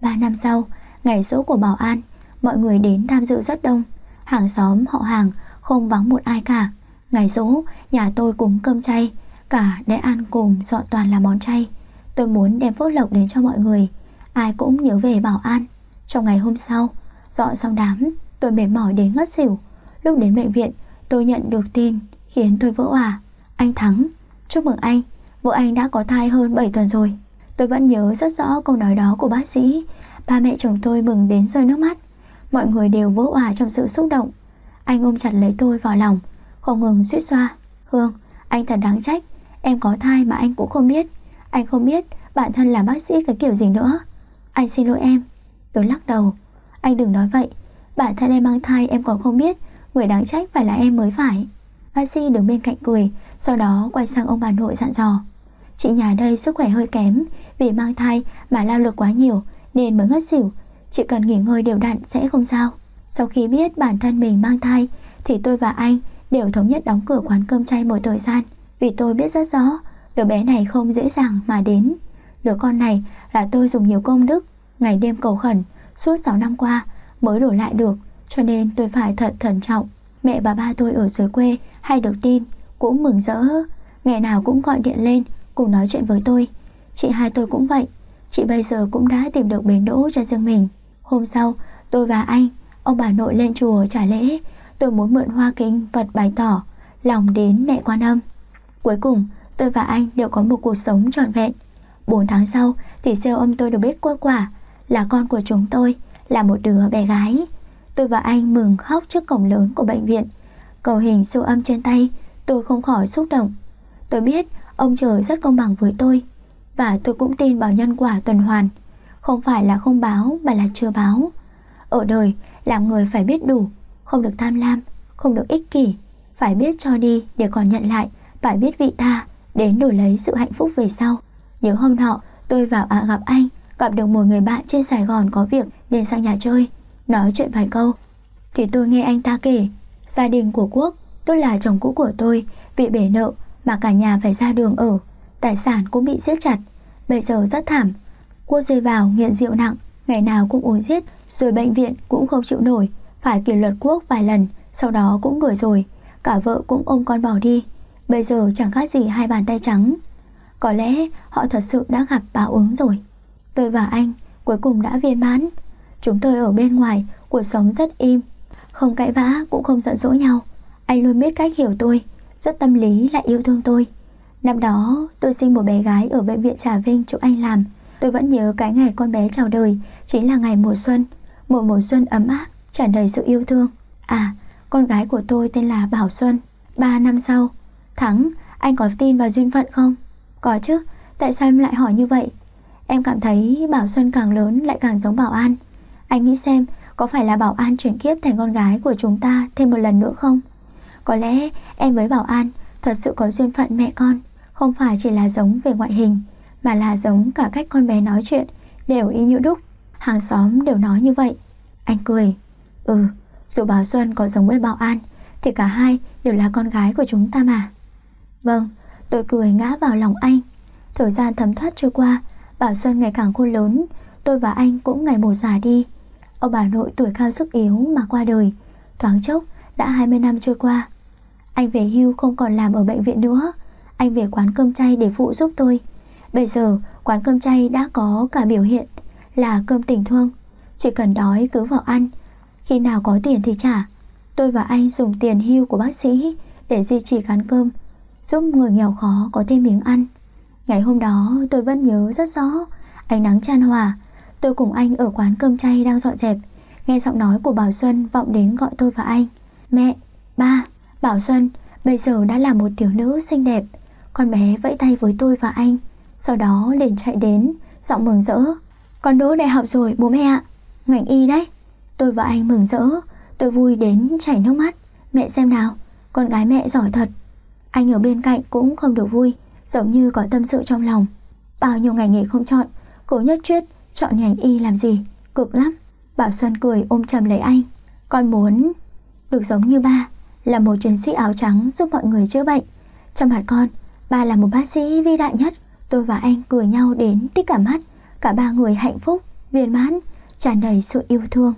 Ba năm sau Ngày rỗ của bảo an Mọi người đến tham dự rất đông Hàng xóm họ hàng không vắng một ai cả Ngày rỗ nhà tôi cúng cơm chay Cả để ăn cùng dọn toàn là món chay Tôi muốn đem phúc lộc đến cho mọi người Ai cũng nhớ về bảo an Trong ngày hôm sau Dọn xong đám tôi mệt mỏi đến ngất xỉu Lúc đến bệnh viện tôi nhận được tin Khiến tôi vỡ òa Anh Thắng chúc mừng anh Vợ anh đã có thai hơn 7 tuần rồi Tôi vẫn nhớ rất rõ câu nói đó của bác sĩ Ba mẹ chồng tôi mừng đến rơi nước mắt Mọi người đều vỡ òa trong sự xúc động Anh ôm chặt lấy tôi vào lòng Không ngừng suýt xoa Hương, anh thật đáng trách Em có thai mà anh cũng không biết Anh không biết bản thân là bác sĩ cái kiểu gì nữa Anh xin lỗi em Tôi lắc đầu Anh đừng nói vậy Bản thân em mang thai em còn không biết Người đáng trách phải là em mới phải Bác sĩ đứng bên cạnh cười Sau đó quay sang ông bà nội dặn dò Chị nhà đây sức khỏe hơi kém Vì mang thai mà lao lực quá nhiều Nên mới ngất xỉu Chị cần nghỉ ngơi đều đặn sẽ không sao Sau khi biết bản thân mình mang thai Thì tôi và anh đều thống nhất đóng cửa quán cơm chay một thời gian vì tôi biết rất rõ đứa bé này không dễ dàng mà đến. Đứa con này là tôi dùng nhiều công đức, ngày đêm cầu khẩn, suốt 6 năm qua mới đổi lại được, cho nên tôi phải thật thận trọng. Mẹ và ba tôi ở dưới quê hay được tin cũng mừng rỡ, ngày nào cũng gọi điện lên cùng nói chuyện với tôi. Chị hai tôi cũng vậy, chị bây giờ cũng đã tìm được bến đỗ cho riêng mình. Hôm sau, tôi và anh, ông bà nội lên chùa trả lễ, tôi muốn mượn hoa kính vật bày tỏ lòng đến mẹ quan âm. Cuối cùng, tôi và anh đều có một cuộc sống trọn vẹn. 4 tháng sau thì siêu âm tôi được biết kết quả là con của chúng tôi là một đứa bé gái. Tôi và anh mừng khóc trước cổng lớn của bệnh viện. Cầu hình siêu âm trên tay, tôi không khỏi xúc động. Tôi biết ông trời rất công bằng với tôi và tôi cũng tin vào nhân quả tuần hoàn, không phải là không báo mà là chưa báo. Ở đời, làm người phải biết đủ, không được tham lam, không được ích kỷ, phải biết cho đi để còn nhận lại phải biết vị tha Đến đổi lấy sự hạnh phúc về sau Nhớ hôm nọ tôi vào ạ gặp anh Gặp được một người bạn trên Sài Gòn có việc Nên sang nhà chơi Nói chuyện vài câu Thì tôi nghe anh ta kể Gia đình của Quốc tôi là chồng cũ của tôi Bị bể nợ mà cả nhà phải ra đường ở Tài sản cũng bị siết chặt Bây giờ rất thảm Quốc rơi vào nghiện rượu nặng Ngày nào cũng uống giết Rồi bệnh viện cũng không chịu nổi Phải kỷ luật Quốc vài lần Sau đó cũng đuổi rồi Cả vợ cũng ôm con bỏ đi Bây giờ chẳng khác gì hai bàn tay trắng Có lẽ họ thật sự đã gặp báo ứng rồi Tôi và anh cuối cùng đã viên mãn Chúng tôi ở bên ngoài Cuộc sống rất im Không cãi vã cũng không giận dỗi nhau Anh luôn biết cách hiểu tôi Rất tâm lý lại yêu thương tôi Năm đó tôi sinh một bé gái ở bệnh viện Trà Vinh chỗ anh làm Tôi vẫn nhớ cái ngày con bé chào đời Chính là ngày mùa xuân Một mùa xuân ấm áp tràn đầy sự yêu thương À con gái của tôi tên là Bảo Xuân ba năm sau Thắng, anh có tin vào duyên phận không? Có chứ, tại sao em lại hỏi như vậy? Em cảm thấy Bảo Xuân càng lớn lại càng giống Bảo An. Anh nghĩ xem, có phải là Bảo An chuyển kiếp thành con gái của chúng ta thêm một lần nữa không? Có lẽ em với Bảo An thật sự có duyên phận mẹ con, không phải chỉ là giống về ngoại hình, mà là giống cả cách con bé nói chuyện, đều y như đúc. Hàng xóm đều nói như vậy. Anh cười. Ừ, dù Bảo Xuân có giống với Bảo An, thì cả hai đều là con gái của chúng ta mà. Vâng, tôi cười ngã vào lòng anh. Thời gian thấm thoát trôi qua, Bảo Xuân ngày càng khôn lớn, tôi và anh cũng ngày một già đi. Ông bà nội tuổi cao sức yếu mà qua đời, thoáng chốc đã 20 năm trôi qua. Anh về hưu không còn làm ở bệnh viện nữa, anh về quán cơm chay để phụ giúp tôi. Bây giờ quán cơm chay đã có cả biểu hiện là cơm tình thương, chỉ cần đói cứ vào ăn, khi nào có tiền thì trả. Tôi và anh dùng tiền hưu của bác sĩ để duy trì quán cơm giúp người nghèo khó có thêm miếng ăn. Ngày hôm đó tôi vẫn nhớ rất rõ, ánh nắng tràn hòa, tôi cùng anh ở quán cơm chay đang dọn dẹp, nghe giọng nói của Bảo Xuân vọng đến gọi tôi và anh. Mẹ, ba, Bảo Xuân bây giờ đã là một tiểu nữ xinh đẹp, con bé vẫy tay với tôi và anh, sau đó liền chạy đến, giọng mừng rỡ. Con đỗ đại học rồi bố mẹ ạ, ngành y đấy. Tôi và anh mừng rỡ, tôi vui đến chảy nước mắt. Mẹ xem nào, con gái mẹ giỏi thật. Anh ở bên cạnh cũng không được vui Giống như có tâm sự trong lòng Bao nhiêu ngày nghề không chọn Cố nhất quyết chọn ngành y làm gì Cực lắm Bảo Xuân cười ôm chầm lấy anh Con muốn được giống như ba Là một chiến sĩ áo trắng giúp mọi người chữa bệnh Trong mặt con Ba là một bác sĩ vĩ đại nhất Tôi và anh cười nhau đến tích cả mắt Cả ba người hạnh phúc, viên mãn tràn đầy sự yêu thương